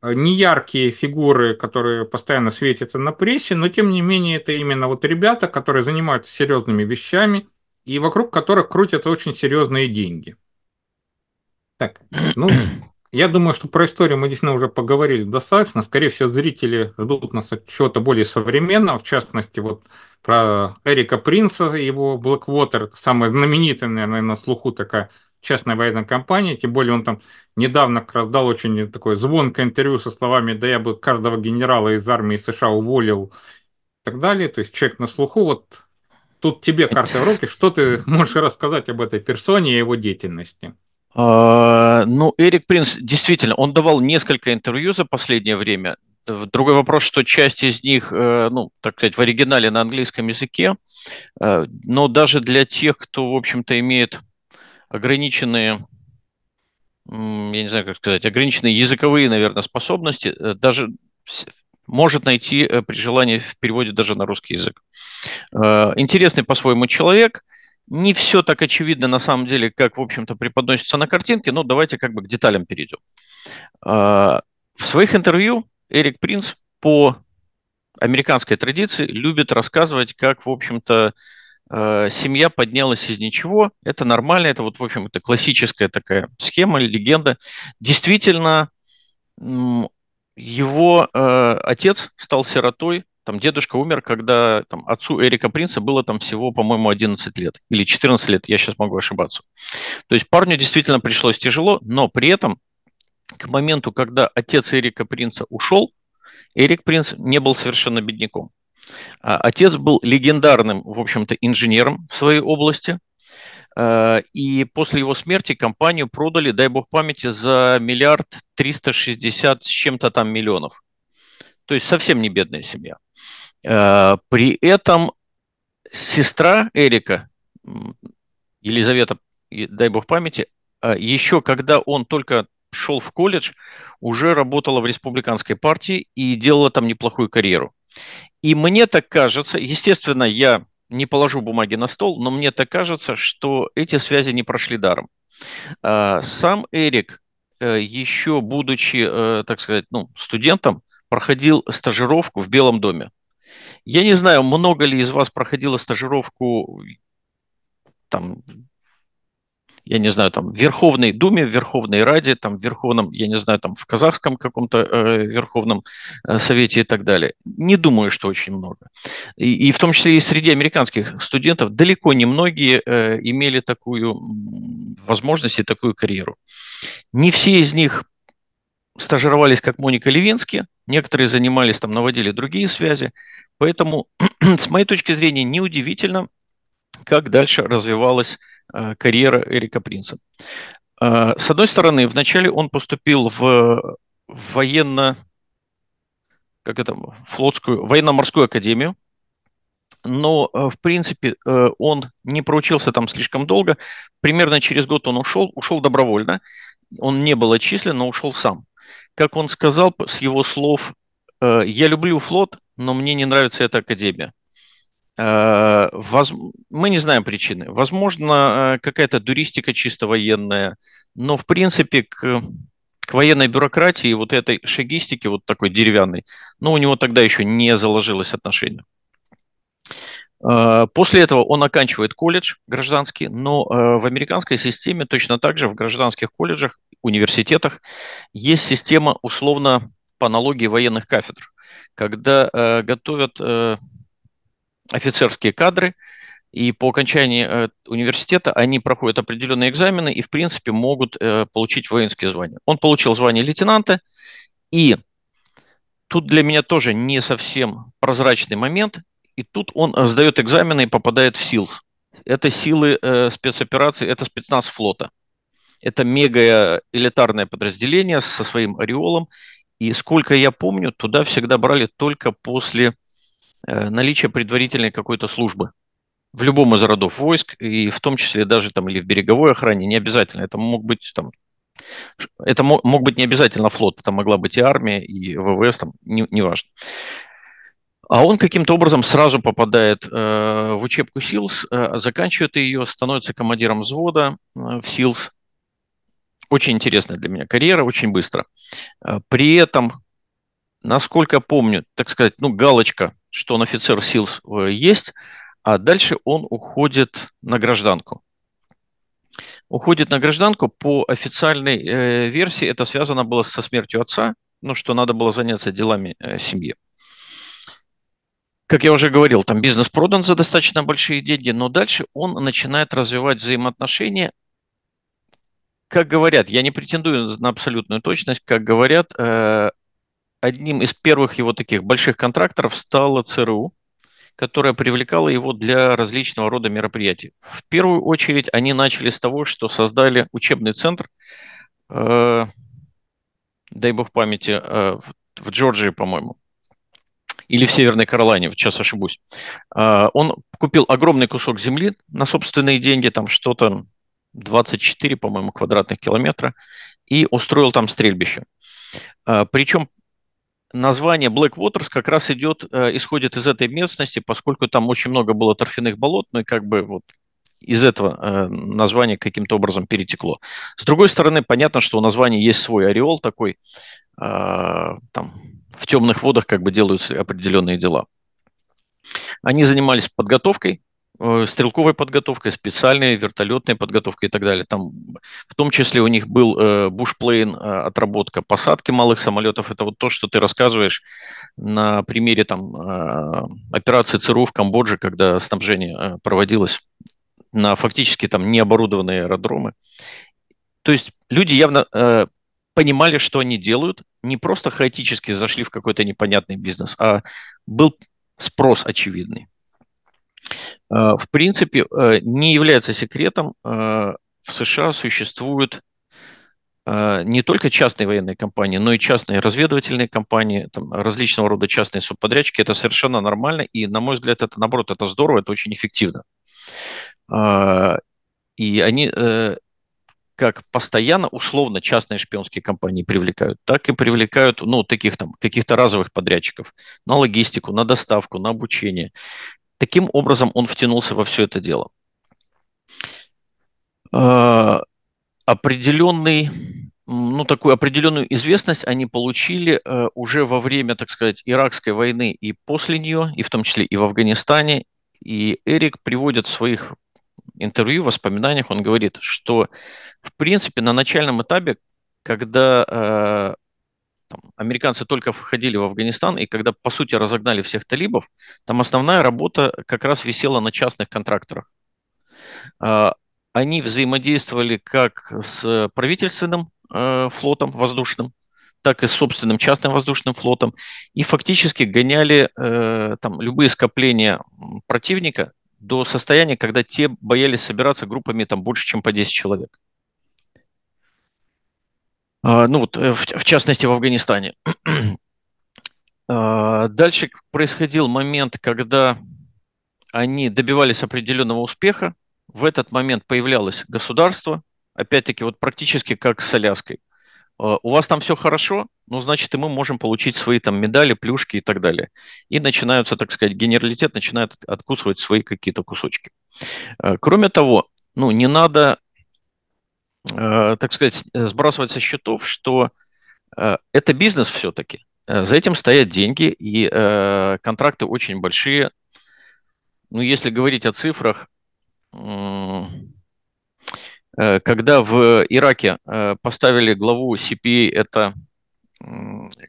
э, неяркие фигуры, которые постоянно светятся на прессе, но тем не менее это именно вот ребята, которые занимаются серьезными вещами и вокруг которых крутятся очень серьезные деньги. Так, [clears throat] ну, я думаю, что про историю мы действительно уже поговорили достаточно. Скорее всего, зрители ждут нас от чего-то более современного, в частности, вот про Эрика Принца, его Blackwater, самая знаменитая, наверное, на слуху такая частная военная компания, тем более он там недавно как раз дал очень такое звонкое интервью со словами «да я бы каждого генерала из армии США уволил» и так далее, то есть человек на слуху, вот тут тебе карта в руки, что ты можешь рассказать об этой персоне и его деятельности? А, ну, Эрик Принц, действительно, он давал несколько интервью за последнее время. Другой вопрос, что часть из них, э, ну, так сказать, в оригинале на английском языке, э, но даже для тех, кто, в общем-то, имеет ограниченные, я не знаю, как сказать, ограниченные языковые, наверное, способности, э, даже может найти при желании в переводе даже на русский язык. Интересный по-своему человек, не все так очевидно на самом деле, как, в общем-то, преподносится на картинке, но давайте как бы к деталям перейдем. А, в своих интервью Эрик Принц по американской традиции любит рассказывать, как, в общем-то, а, семья поднялась из ничего. Это нормально, это вот, в общем, это классическая такая схема, легенда. Действительно, его а, отец стал сиротой, там дедушка умер, когда там, отцу Эрика Принца было там всего, по-моему, 11 лет или 14 лет, я сейчас могу ошибаться. То есть парню действительно пришлось тяжело, но при этом к моменту, когда отец Эрика Принца ушел, Эрик Принц не был совершенно бедняком. А отец был легендарным, в общем-то, инженером в своей области. А, и после его смерти компанию продали, дай бог памяти, за миллиард триста шестьдесят с чем-то там миллионов. То есть совсем не бедная семья. Э, при этом сестра Эрика, Елизавета, дай бог памяти, э, еще когда он только шел в колледж, уже работала в республиканской партии и делала там неплохую карьеру. И мне так кажется, естественно, я не положу бумаги на стол, но мне так кажется, что эти связи не прошли даром. Э, сам Эрик, еще будучи, так сказать, ну, студентом, проходил стажировку в Белом доме. Я не знаю, много ли из вас проходило стажировку там, я не знаю, там, в Верховной Думе, в Верховной Раде, там, в Верховном, я не знаю, там, в казахском каком-то э, Верховном э, Совете и так далее. Не думаю, что очень много. И, и в том числе и среди американских студентов далеко не многие э, имели такую возможность и такую карьеру. Не все из них стажировались как Моника Левински, некоторые занимались там, наводили другие связи. Поэтому, [clears throat] с моей точки зрения, неудивительно, как дальше развивалась э, карьера Эрика Принца. Э, с одной стороны, вначале он поступил в военно как это, флотскую, военно-морскую академию, но, э, в принципе, он не проучился там слишком долго. Примерно через год он ушел, ушел добровольно. Он не был отчислен, но ушел сам как он сказал, с его слов, э, я люблю флот, но мне не нравится эта академия. Э, мы не знаем причины. Возможно, э, какая-то дуристика чисто военная, но в принципе к, к военной бюрократии, вот этой шагистике, вот такой деревянной, ну, у него тогда еще не заложилось отношение. Э, после этого он оканчивает колледж гражданский, но э, в американской системе точно так же в гражданских колледжах, университетах есть система условно по аналогии военных кафедр, когда э, готовят офицерские кадры, и по окончании университета они проходят определенные экзамены и, в принципе, могут получить воинские звания. Он получил звание лейтенанта, и тут для меня тоже не совсем прозрачный момент. И тут он э, сдает экзамены и попадает в сил. Это силы э, спецопераций, это спецназ флота. Это мега э, элитарное подразделение со своим ореолом. И сколько я помню, туда всегда брали только после э, наличия предварительной какой-то службы. В любом из родов войск, и в том числе даже там или в береговой охране, не обязательно. Это мог быть там это мог, быть не обязательно флот, это могла быть и армия, и ВВС, там, неважно. Не, а он каким-то образом сразу попадает э, в учебку СИЛС, э, заканчивает ее, становится командиром взвода э, в СИЛС. Очень интересная для меня карьера, очень быстро. Э, при этом, насколько помню, так сказать, ну, галочка, что он офицер СИЛС э, есть, а дальше он уходит на гражданку. Уходит на гражданку по официальной э, версии, это связано было со смертью отца, ну, что надо было заняться делами э, семьи как я уже говорил, там бизнес продан за достаточно большие деньги, но дальше он начинает развивать взаимоотношения. Как говорят, я не претендую на абсолютную точность, как говорят, э, одним из первых его таких больших контракторов стала ЦРУ, которая привлекала его для различного рода мероприятий. В первую очередь они начали с того, что создали учебный центр, э, дай бог памяти, э, в Джорджии, по-моему, или в Северной Каролине, сейчас ошибусь. А, он купил огромный кусок земли на собственные деньги, там что-то 24, по-моему, квадратных километра, и устроил там стрельбище. А, Причем название Blackwaters как раз идет, э, исходит из этой местности, поскольку там очень много было торфяных болот, ну и как бы вот из этого э, название каким-то образом перетекло. С другой стороны, понятно, что у названия есть свой ореол такой, а, там, в темных водах как бы делаются определенные дела. Они занимались подготовкой, э, стрелковой подготовкой, специальной вертолетной подготовкой и так далее. Там, в том числе у них был э, бушплейн, э, отработка посадки малых самолетов. Это вот то, что ты рассказываешь на примере там, операции ЦРУ в Камбодже, когда снабжение проводилось на фактически там необорудованные аэродромы. То есть люди явно понимали, что они делают, не просто хаотически зашли в какой-то непонятный бизнес, а был спрос очевидный. А, в принципе, э, не является секретом, э, в США существуют э, не только частные военные компании, но и частные разведывательные компании, там, различного рода частные субподрядчики. Это совершенно нормально, и, на мой взгляд, это, наоборот, это здорово, это очень эффективно. А, и они как постоянно условно частные шпионские компании привлекают, так и привлекают, ну, таких там, каких-то разовых подрядчиков на логистику, на доставку, на обучение. Таким образом он втянулся во все это дело. А, определенный, ну, такую определенную известность они получили э, уже во время, так сказать, иракской войны и после нее, и в том числе и в Афганистане. И Эрик приводит в своих интервью, воспоминаниях, он говорит, что в принципе, на начальном этапе, когда э, там, американцы только входили в Афганистан, и когда, по сути, разогнали всех талибов, там основная работа как раз висела на частных контракторах. Э, они взаимодействовали как с правительственным э, флотом воздушным, так и с собственным частным воздушным флотом, и фактически гоняли э, там любые скопления противника до состояния, когда те боялись собираться группами там больше, чем по 10 человек. А, ну вот, э, в, в частности, в Афганистане. [clears throat] А, дальше происходил момент, когда они добивались определенного успеха. В этот момент появлялось государство, опять-таки, вот практически как с Аляской. А, У вас там все хорошо, ну, значит, и мы можем получить свои там медали, плюшки и так далее. И начинаются, так сказать, генералитет начинает откусывать свои какие-то кусочки. Кроме того, ну, не надо Э, так сказать, сбрасывать со счетов, что э, это бизнес все-таки. Э, за этим стоят деньги, и контракты очень большие. Ну, если говорить о цифрах, когда в Ираке поставили главу CPA, это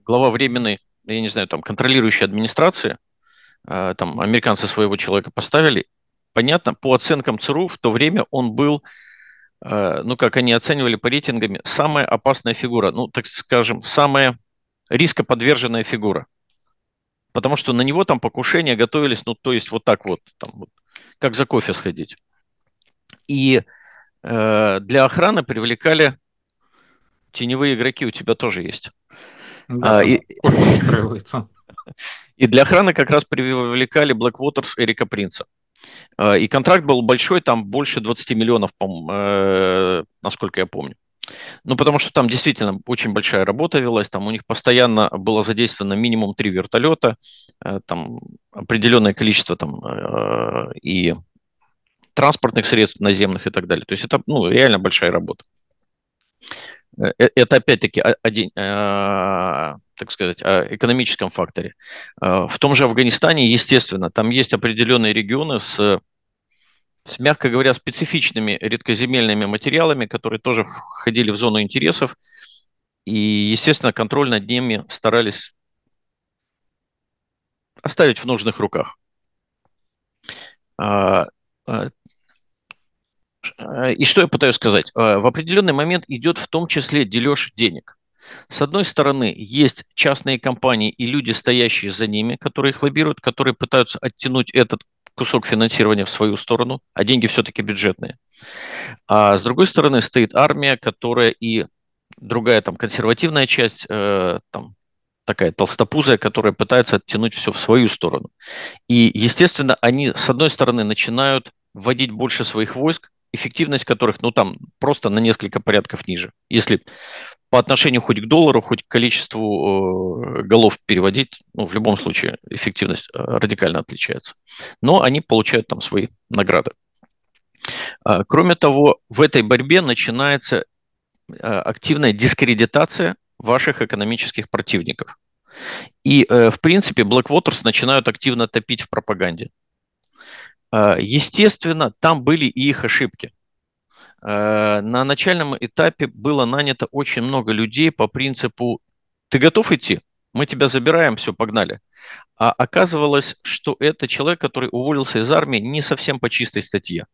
глава временной, я не знаю, там, контролирующей администрации, там, американцы своего человека поставили, понятно, по оценкам ЦРУ в то время он был Э, ну, как они оценивали по рейтингам, самая опасная фигура, ну, так скажем, самая рископодверженная фигура. Потому что на него там покушения готовились, ну, то есть вот так вот, там, вот как за кофе сходить. И э, для охраны привлекали теневые игроки, у тебя тоже есть. Да, а, и... [laughs] и для охраны как раз привлекали Blackwaters Эрика Принца. Э, и контракт был большой, там больше 20 миллионов, э, насколько я помню. Ну, потому что там действительно очень большая работа велась, там у них постоянно было задействовано минимум три вертолета, э, там определенное количество там и транспортных средств наземных и так далее. То есть это ну, реально большая работа. Э, э, это опять-таки один, а, так сказать, о экономическом факторе. А, в том же Афганистане, естественно, там есть определенные регионы с, с мягко говоря, специфичными редкоземельными материалами, которые тоже входили в зону интересов. И, естественно, контроль над ними старались оставить в нужных руках. А, Э, и что я пытаюсь сказать? Э, в определенный момент идет в том числе дележ денег. С одной стороны, есть частные компании и люди, стоящие за ними, которые их лоббируют, которые пытаются оттянуть этот кусок финансирования в свою сторону, а деньги все-таки бюджетные. А с другой стороны, стоит армия, которая и другая там консервативная часть, э, там такая толстопузая, которая пытается оттянуть все в свою сторону. И, естественно, они, с одной стороны, начинают вводить больше своих войск, эффективность которых, ну, там просто на несколько порядков ниже. Если по отношению хоть к доллару, хоть к количеству э, голов переводить, ну, в любом случае эффективность э, радикально отличается. Но они получают там свои награды. Э, кроме того, в этой борьбе начинается э, активная дискредитация ваших экономических противников. И, э, в принципе, Blackwaters начинают активно топить в пропаганде. Э, естественно, там были и их ошибки. Э, на начальном этапе было нанято очень много людей по принципу «ты готов идти? Мы тебя забираем, все, погнали». А оказывалось, что это человек, который уволился из армии не совсем по чистой статье.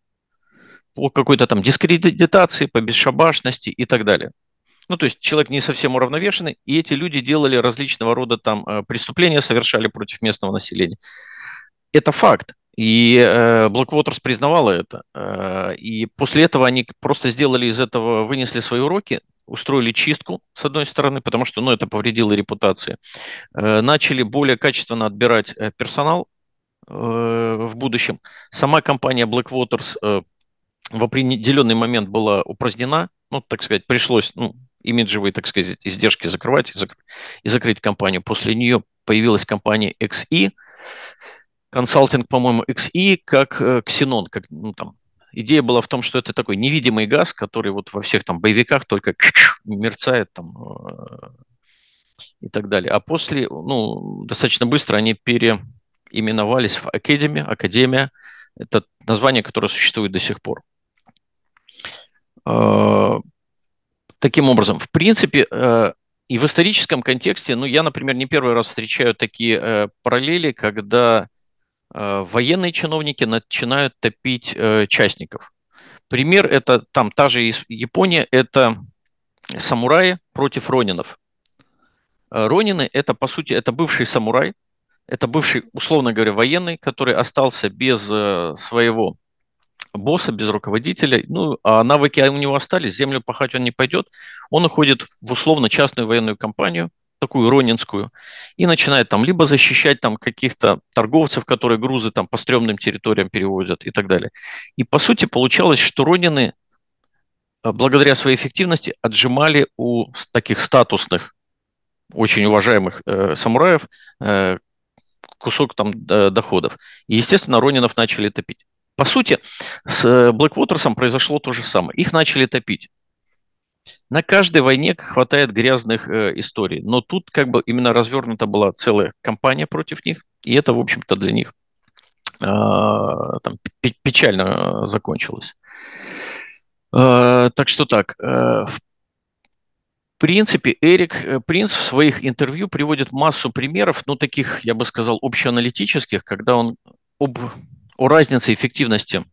По какой-то там дискредитации, по бесшабашности и так далее. Ну, то есть человек не совсем уравновешенный, и эти люди делали различного рода там э, преступления, совершали против местного населения. Это факт. И э, Blackwaters признавала это. Э, и после этого они просто сделали из этого, вынесли свои уроки, устроили чистку, с одной стороны, потому что ну, это повредило репутации. Э, начали более качественно отбирать э, персонал э, в будущем. Сама компания Blackwaters э, в определенный момент была упразднена, ну, так сказать, пришлось ну, имиджевые, так сказать, издержки закрывать и, закрыть, и закрыть компанию. После нее появилась компания XE – консалтинг, по-моему, XE, как ксенон, э, как ну, там, идея была в том, что это такой невидимый газ, который вот во всех там боевиках только мерцает там э, и так далее. А после, ну, достаточно быстро они переименовались в Academy, Академия. Это название, которое существует до сих пор. Э, таким образом, в принципе, и в историческом контексте, ну, я, например, не первый раз встречаю такие параллели, когда Э, военные чиновники начинают топить э, частников. Пример это там та же Япония, это самураи против ронинов. Э, ронины это по сути это бывший самурай, это бывший условно говоря военный, который остался без своего босса, без руководителя. Ну, а навыки у него остались, землю пахать он не пойдет. Он уходит в условно частную военную компанию – такую ронинскую, и начинает там либо защищать там каких-то торговцев, которые грузы там по стрёмным территориям перевозят и так далее. И по сути получалось, что ронины э, благодаря своей эффективности отжимали у таких статусных, очень уважаемых э, самураев э, кусок там э, доходов. И, естественно, ронинов начали топить. По сути, с э, Blackwatersом произошло то же самое. Их начали топить. На каждой войне хватает грязных э, историй, но тут как бы именно развернута была целая кампания против них, и это, в общем-то, для них а, э, там, печально закончилось. Э, так что так, э, в в принципе, Эрик э, Принц в своих интервью приводит массу примеров, ну, таких, я бы сказал, общеаналитических, когда он об, о разнице эффективности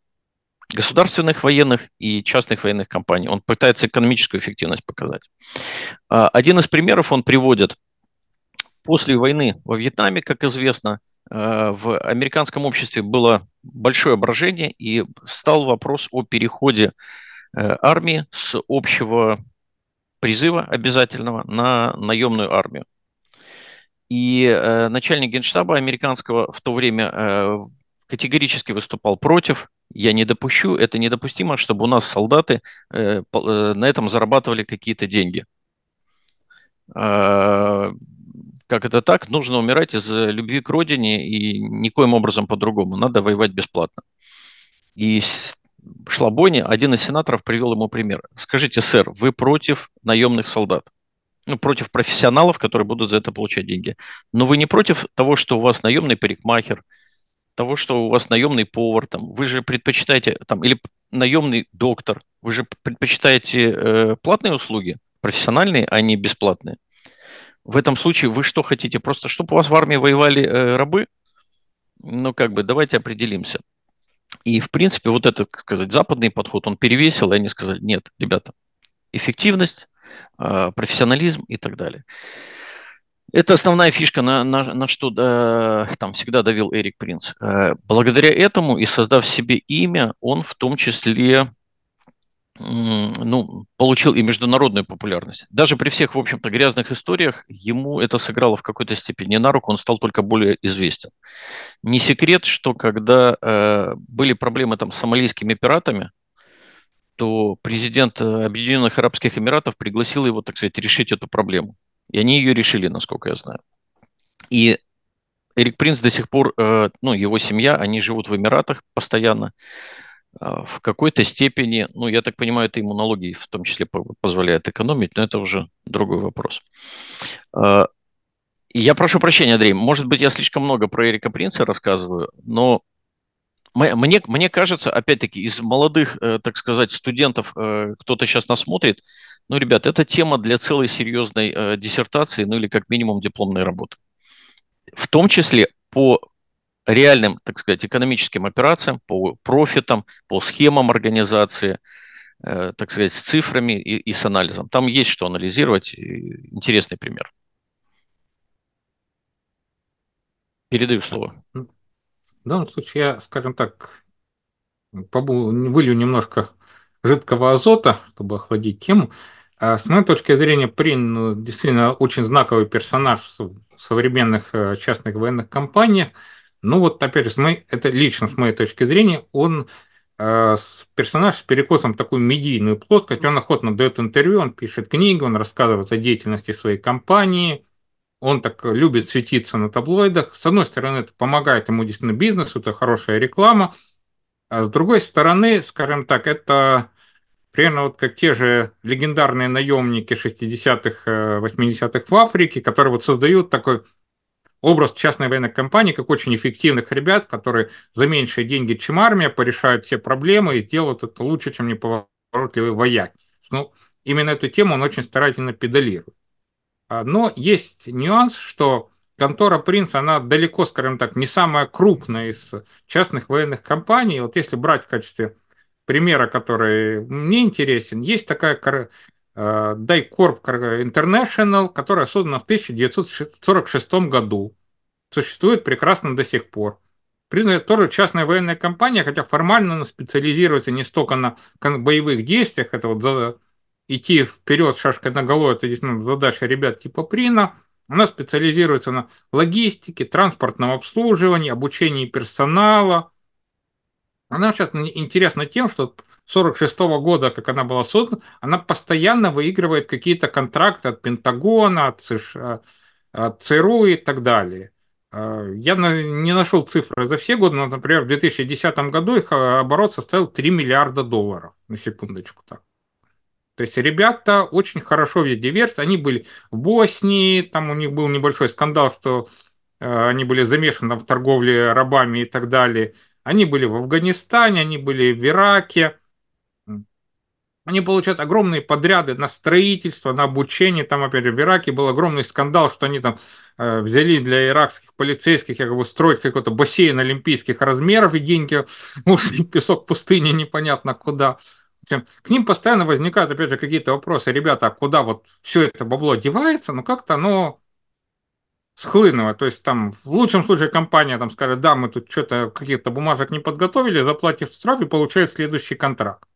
государственных военных и частных военных компаний. Он пытается экономическую эффективность показать. А, один из примеров он приводит. После войны во Вьетнаме, как известно, а, в американском обществе было большое брожение и стал вопрос о переходе э, армии с общего призыва обязательного на наемную армию. И э, начальник генштаба американского в то время э, категорически выступал против я не допущу, это недопустимо, чтобы у нас солдаты э, по, э, на этом зарабатывали какие-то деньги. Э, как это так? Нужно умирать из любви к родине и никоим образом по-другому. Надо воевать бесплатно. И Шлабони, один из сенаторов, привел ему пример. Скажите, сэр, вы против наемных солдат? Ну, против профессионалов, которые будут за это получать деньги. Но вы не против того, что у вас наемный парикмахер – того, что у вас наемный повар, там, вы же предпочитаете, там, или наемный доктор, вы же предпочитаете э, платные услуги, профессиональные, а не бесплатные. В этом случае вы что хотите? Просто чтобы у вас в армии воевали э, рабы? Ну, как бы, давайте определимся. И, в принципе, вот этот, как сказать, западный подход, он перевесил, и они сказали, нет, ребята, эффективность, а, профессионализм и так далее. Это основная фишка, на, на, на что э, там всегда давил Эрик Принц. Э, благодаря этому и создав себе имя, он в том числе э, ну, получил и международную популярность. Даже при всех, в общем-то, грязных историях ему это сыграло в какой-то степени на руку, он стал только более известен. Не секрет, что когда э, были проблемы там, с сомалийскими пиратами, то президент э, Объединенных Арабских Эмиратов пригласил его, так сказать, решить эту проблему. И они ее решили, насколько я знаю. И Эрик Принц до сих пор, э, ну, его семья, они живут в Эмиратах постоянно. Э, в какой-то степени, ну, я так понимаю, это ему налоги в том числе позволяет экономить, но это уже другой вопрос. Э, я прошу прощения, Андрей, может быть, я слишком много про Эрика Принца рассказываю, но мне, мне кажется, опять-таки, из молодых, так сказать, студентов, кто-то сейчас нас смотрит, ну, ребят, это тема для целой серьезной э, диссертации, ну или как минимум дипломной работы. В том числе по реальным, так сказать, экономическим операциям, по профитам, по схемам организации, э, так сказать, с цифрами и, и с анализом. Там есть что анализировать. Интересный пример. Передаю слово. В данном случае я, скажем так, вылью немножко жидкого азота, чтобы охладить тему, а с моей точки зрения, Прин ну, действительно очень знаковый персонаж в современных э, частных военных компаниях. Ну вот, опять же, с моей, это лично с моей точки зрения, он э, персонаж с перекосом в такую медийную плоскость, он охотно дает интервью, он пишет книги, он рассказывает о деятельности своей компании, он так любит светиться на таблоидах. С одной стороны, это помогает ему действительно бизнесу, это хорошая реклама, а с другой стороны, скажем так, это примерно вот как те же легендарные наемники 60-х, 80-х э, в Африке, которые вот создают такой образ частной военной компании как очень эффективных ребят, которые за меньшие деньги, чем армия, порешают все проблемы и делают это лучше, чем неповоротливые вояки. Ну, именно эту тему он очень старательно педалирует. А, но есть нюанс, что контора Принц, она далеко, скажем так, не самая крупная из частных военных компаний. Вот если брать в качестве примера, который мне интересен, есть такая э, DiCorp International, которая создана в 1946 году. Существует прекрасно до сих пор. Признана тоже частная военная компания, хотя формально она специализируется не столько на боевых действиях, это вот за, идти вперед шашкой на голову, это действительно задача ребят типа Прина. Она специализируется на логистике, транспортном обслуживании, обучении персонала – она сейчас интересна тем, что 1946 -го года, как она была создана, она постоянно выигрывает какие-то контракты от Пентагона, от, ЦШ, э, от ЦРУ и так далее. Э, я не нашел цифры за все годы, но, например, в 2010 году их э, оборот составил 3 миллиарда долларов, на секундочку так. То есть ребята очень хорошо везде верят. Они были в Боснии, там у них был небольшой скандал, что они были замешаны в торговле рабами и так далее. Они были в Афганистане, они были в Ираке. Они получают огромные подряды на строительство, на обучение. Там, опять же, в Ираке был огромный скандал, что они там э, взяли для иракских полицейских якобы строить какой-то бассейн олимпийских размеров и деньги [laughs] ушли песок пустыни непонятно куда. К ним постоянно возникают, опять же, какие-то вопросы. Ребята, а куда вот все это бабло девается? Ну, как-то оно схлынуло. То есть там в лучшем случае компания там скажет, да, мы тут что-то, каких-то бумажек не подготовили, заплатив штраф и получает следующий контракт.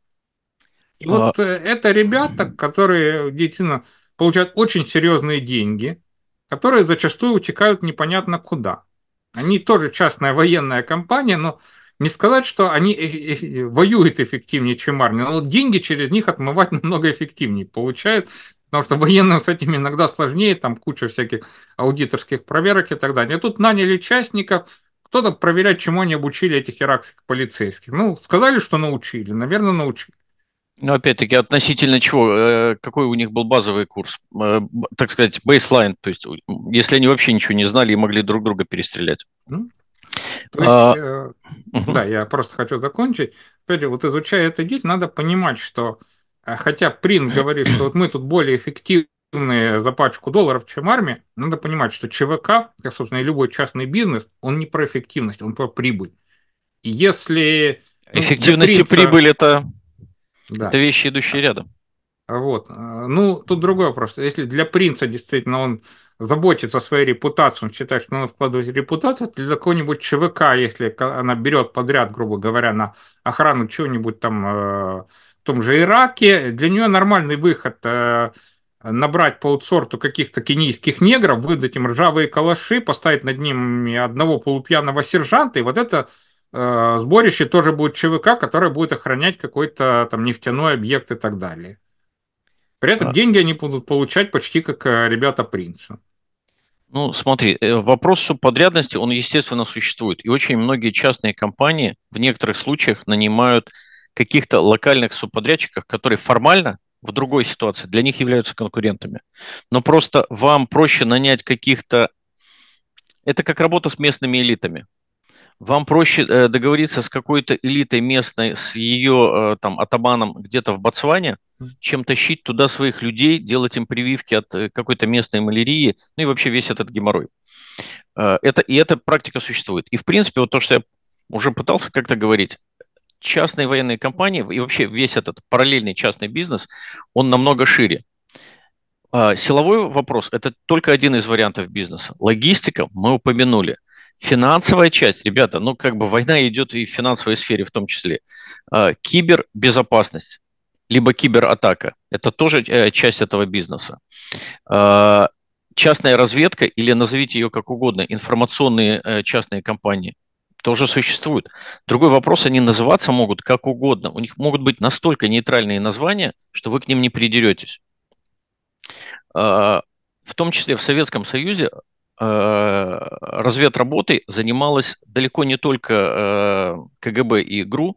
И а... вот э, это ребята, которые действительно получают очень серьезные деньги, которые зачастую утекают непонятно куда. Они тоже частная военная компания, но не сказать, что они э, э, воюют эффективнее, чем армия, но деньги через них отмывать [laughs] намного эффективнее получают, Потому что военным с этим иногда сложнее, там куча всяких аудиторских проверок и так далее. И тут наняли частников, кто-то проверять, чему они обучили этих иракских полицейских. Ну, сказали, что научили, наверное, научили. Ну, опять-таки, относительно чего? Э, какой у них был базовый курс? Э, так сказать, бейслайн, то есть, если они вообще ничего не знали и могли друг друга перестрелять. Ну, есть, а... Э, да, я просто хочу закончить. Опять же, вот изучая это дело, надо понимать, что а хотя Прин говорит, что вот мы тут более эффективны за пачку долларов, чем армия, надо понимать, что ЧВК, как, собственно, и любой частный бизнес, он не про эффективность, он про прибыль. И если... Ну, Эффективность и прибыль это, да. это вещи, идущие рядом. А вот. А, ну, тут другой вопрос. Если для принца действительно он заботится о своей репутации, он считает, что надо вкладывать репутацию, то для какого-нибудь ЧВК, если она берет подряд, грубо говоря, на охрану чего-нибудь там э, том же Ираке, для нее нормальный выход э, набрать по аутсорту каких-то кенийских негров, выдать им ржавые калаши, поставить над ними одного полупьяного сержанта, и вот это э, сборище тоже будет ЧВК, которое будет охранять какой-то там нефтяной объект и так далее. При этом а. деньги они будут получать почти как э, ребята принца. Ну, смотри, э, вопрос субподрядности, он, естественно, существует. И очень многие частные компании в некоторых случаях нанимают каких-то локальных субподрядчиках, которые формально в другой ситуации для них являются конкурентами. Но просто вам проще нанять каких-то... Это как работа с местными элитами. Вам проще э, договориться с какой-то элитой местной, с ее э, там атаманом где-то в Ботсване, чем тащить туда своих людей, делать им прививки от э, какой-то местной малярии, ну и вообще весь этот геморрой. Это, и эта практика существует. И в принципе, вот то, что я уже пытался как-то говорить, частные военные компании и вообще весь этот параллельный частный бизнес, он намного шире. А, силовой вопрос – это только один из вариантов бизнеса. Логистика мы упомянули. Финансовая часть, ребята, ну как бы война идет и в финансовой сфере в том числе. А, кибербезопасность, либо кибератака – это тоже э, часть этого бизнеса. А, частная разведка или назовите ее как угодно, информационные э, частные компании – это уже существуют. Другой вопрос, они называться могут как угодно. У них могут быть настолько нейтральные названия, что вы к ним не придеретесь. А, в том числе в Советском Союзе а, разведработой занималась далеко не только а, КГБ и ГРУ,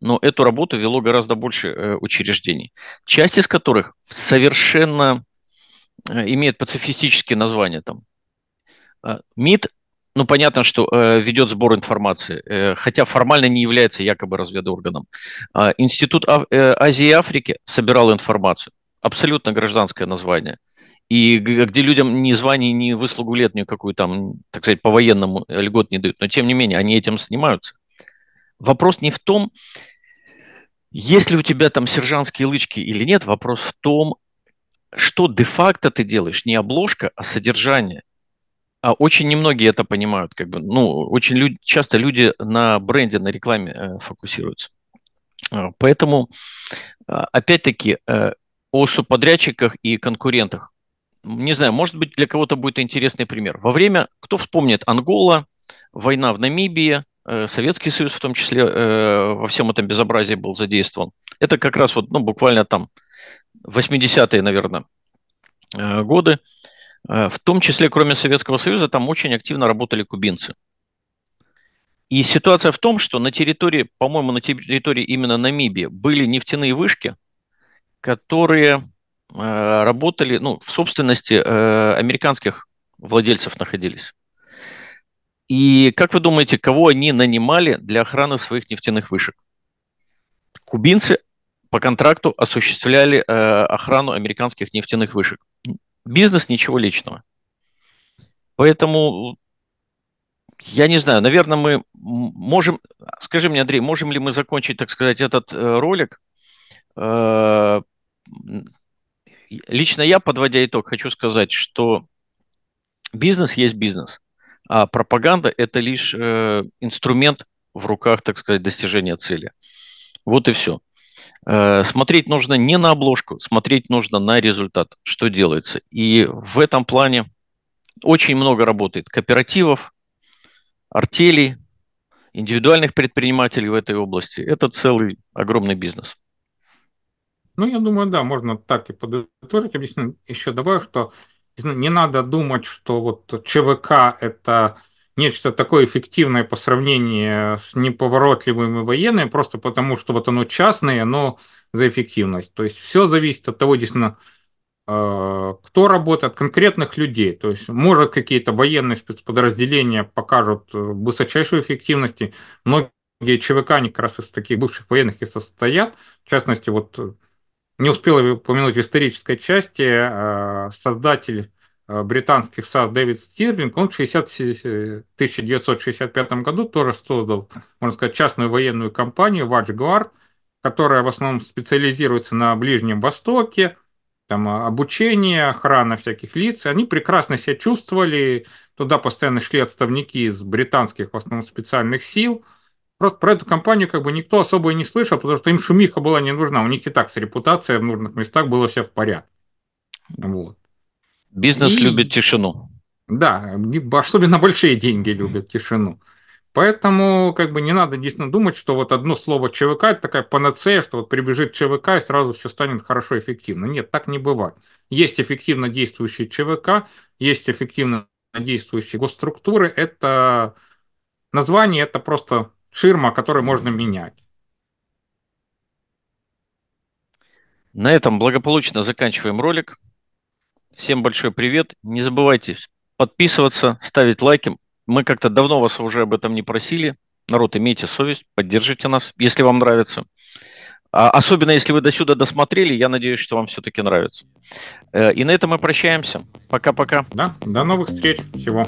но эту работу вело гораздо больше э, учреждений, часть из которых совершенно э, имеет пацифистические названия там. МИД ну, понятно, что э, ведет сбор информации, э, хотя формально не является якобы разведорганом. Э, Институт а, э, Азии и Африки собирал информацию, абсолютно гражданское название, и где людям ни званий, ни выслугу лет никакую там, так сказать, по-военному э, льгот не дают. Но, тем не менее, они этим занимаются. Вопрос не в том, есть ли у тебя там сержантские лычки или нет, вопрос в том, что де-факто ты делаешь, не обложка, а содержание – а Очень немногие это понимают, как бы, ну, очень люди, часто люди на бренде, на рекламе э, фокусируются. А, поэтому, а, опять-таки, э, о субподрядчиках и конкурентах. Не знаю, может быть, для кого-то будет интересный пример. Во время, кто вспомнит, Ангола, война в Намибии, э, Советский Союз в том числе во всем этом безобразии был задействован. Это как раз вот, ну, буквально там 80-е, наверное, годы. Э, в том числе, кроме Советского Союза, там очень активно работали кубинцы. И ситуация в том, что на территории, по-моему, на территории именно Намибии были нефтяные вышки, которые э, работали, ну, в собственности э, американских владельцев находились. И как вы думаете, кого они нанимали для охраны своих нефтяных вышек? Кубинцы по контракту осуществляли э, охрану американских нефтяных вышек. Бизнес, ничего личного. Поэтому я не знаю, наверное, мы можем, скажи мне, Андрей, можем ли мы закончить, так сказать, этот э, ролик? Э, лично я, подводя итог, хочу сказать, что бизнес есть бизнес, а пропаганда – это лишь э, инструмент в руках, так сказать, достижения цели. Вот и все. Э, смотреть нужно не на обложку, смотреть нужно на результат, что делается. И в этом плане очень много работает кооперативов, артелей, индивидуальных предпринимателей в этой области. Это целый огромный бизнес. Ну, я думаю, да, можно так и подытожить. Объясню, еще добавлю, что ну, не надо думать, что вот ЧВК – это нечто такое эффективное по сравнению с неповоротливыми военными, просто потому что вот оно частное, но за эффективность. То есть все зависит от того, действительно, а, кто работает, конкретных людей. То есть, может, какие-то военные спецподразделения покажут э, высочайшую эффективность. Многие ЧВК, они как раз из таких бывших военных и состоят. В частности, вот э, не успел упомянуть в исторической части, а, создатель Э, британских САС Дэвид Стирлинг, он в 60, 1965 году тоже создал, можно сказать, частную военную компанию «Ваджгвард», которая в основном специализируется на Ближнем Востоке, там э, обучение, охрана всяких лиц. Они прекрасно себя чувствовали, туда постоянно шли отставники из британских, в основном, специальных сил. Просто про эту компанию как бы никто особо и не слышал, потому что им шумиха была не нужна. У них и так с репутацией в нужных местах было все в порядке. Вот. Бизнес и... любит тишину. Да, особенно большие деньги любят тишину. Поэтому как бы не надо действительно думать, что вот одно слово ЧВК – это такая панацея, что вот прибежит ЧВК и сразу все станет хорошо эффективно. Нет, так не бывает. Есть эффективно действующие ЧВК, есть эффективно действующие госструктуры. Это название, это просто ширма, которую можно менять. На этом благополучно заканчиваем ролик. Всем большой привет. Не забывайте подписываться, ставить лайки. Мы как-то давно вас уже об этом не просили. Народ, имейте совесть, поддержите нас, если вам нравится. А особенно, если вы до сюда досмотрели, я надеюсь, что вам все-таки нравится. Э, и на этом мы прощаемся. Пока-пока. Да, до новых встреч. Всего.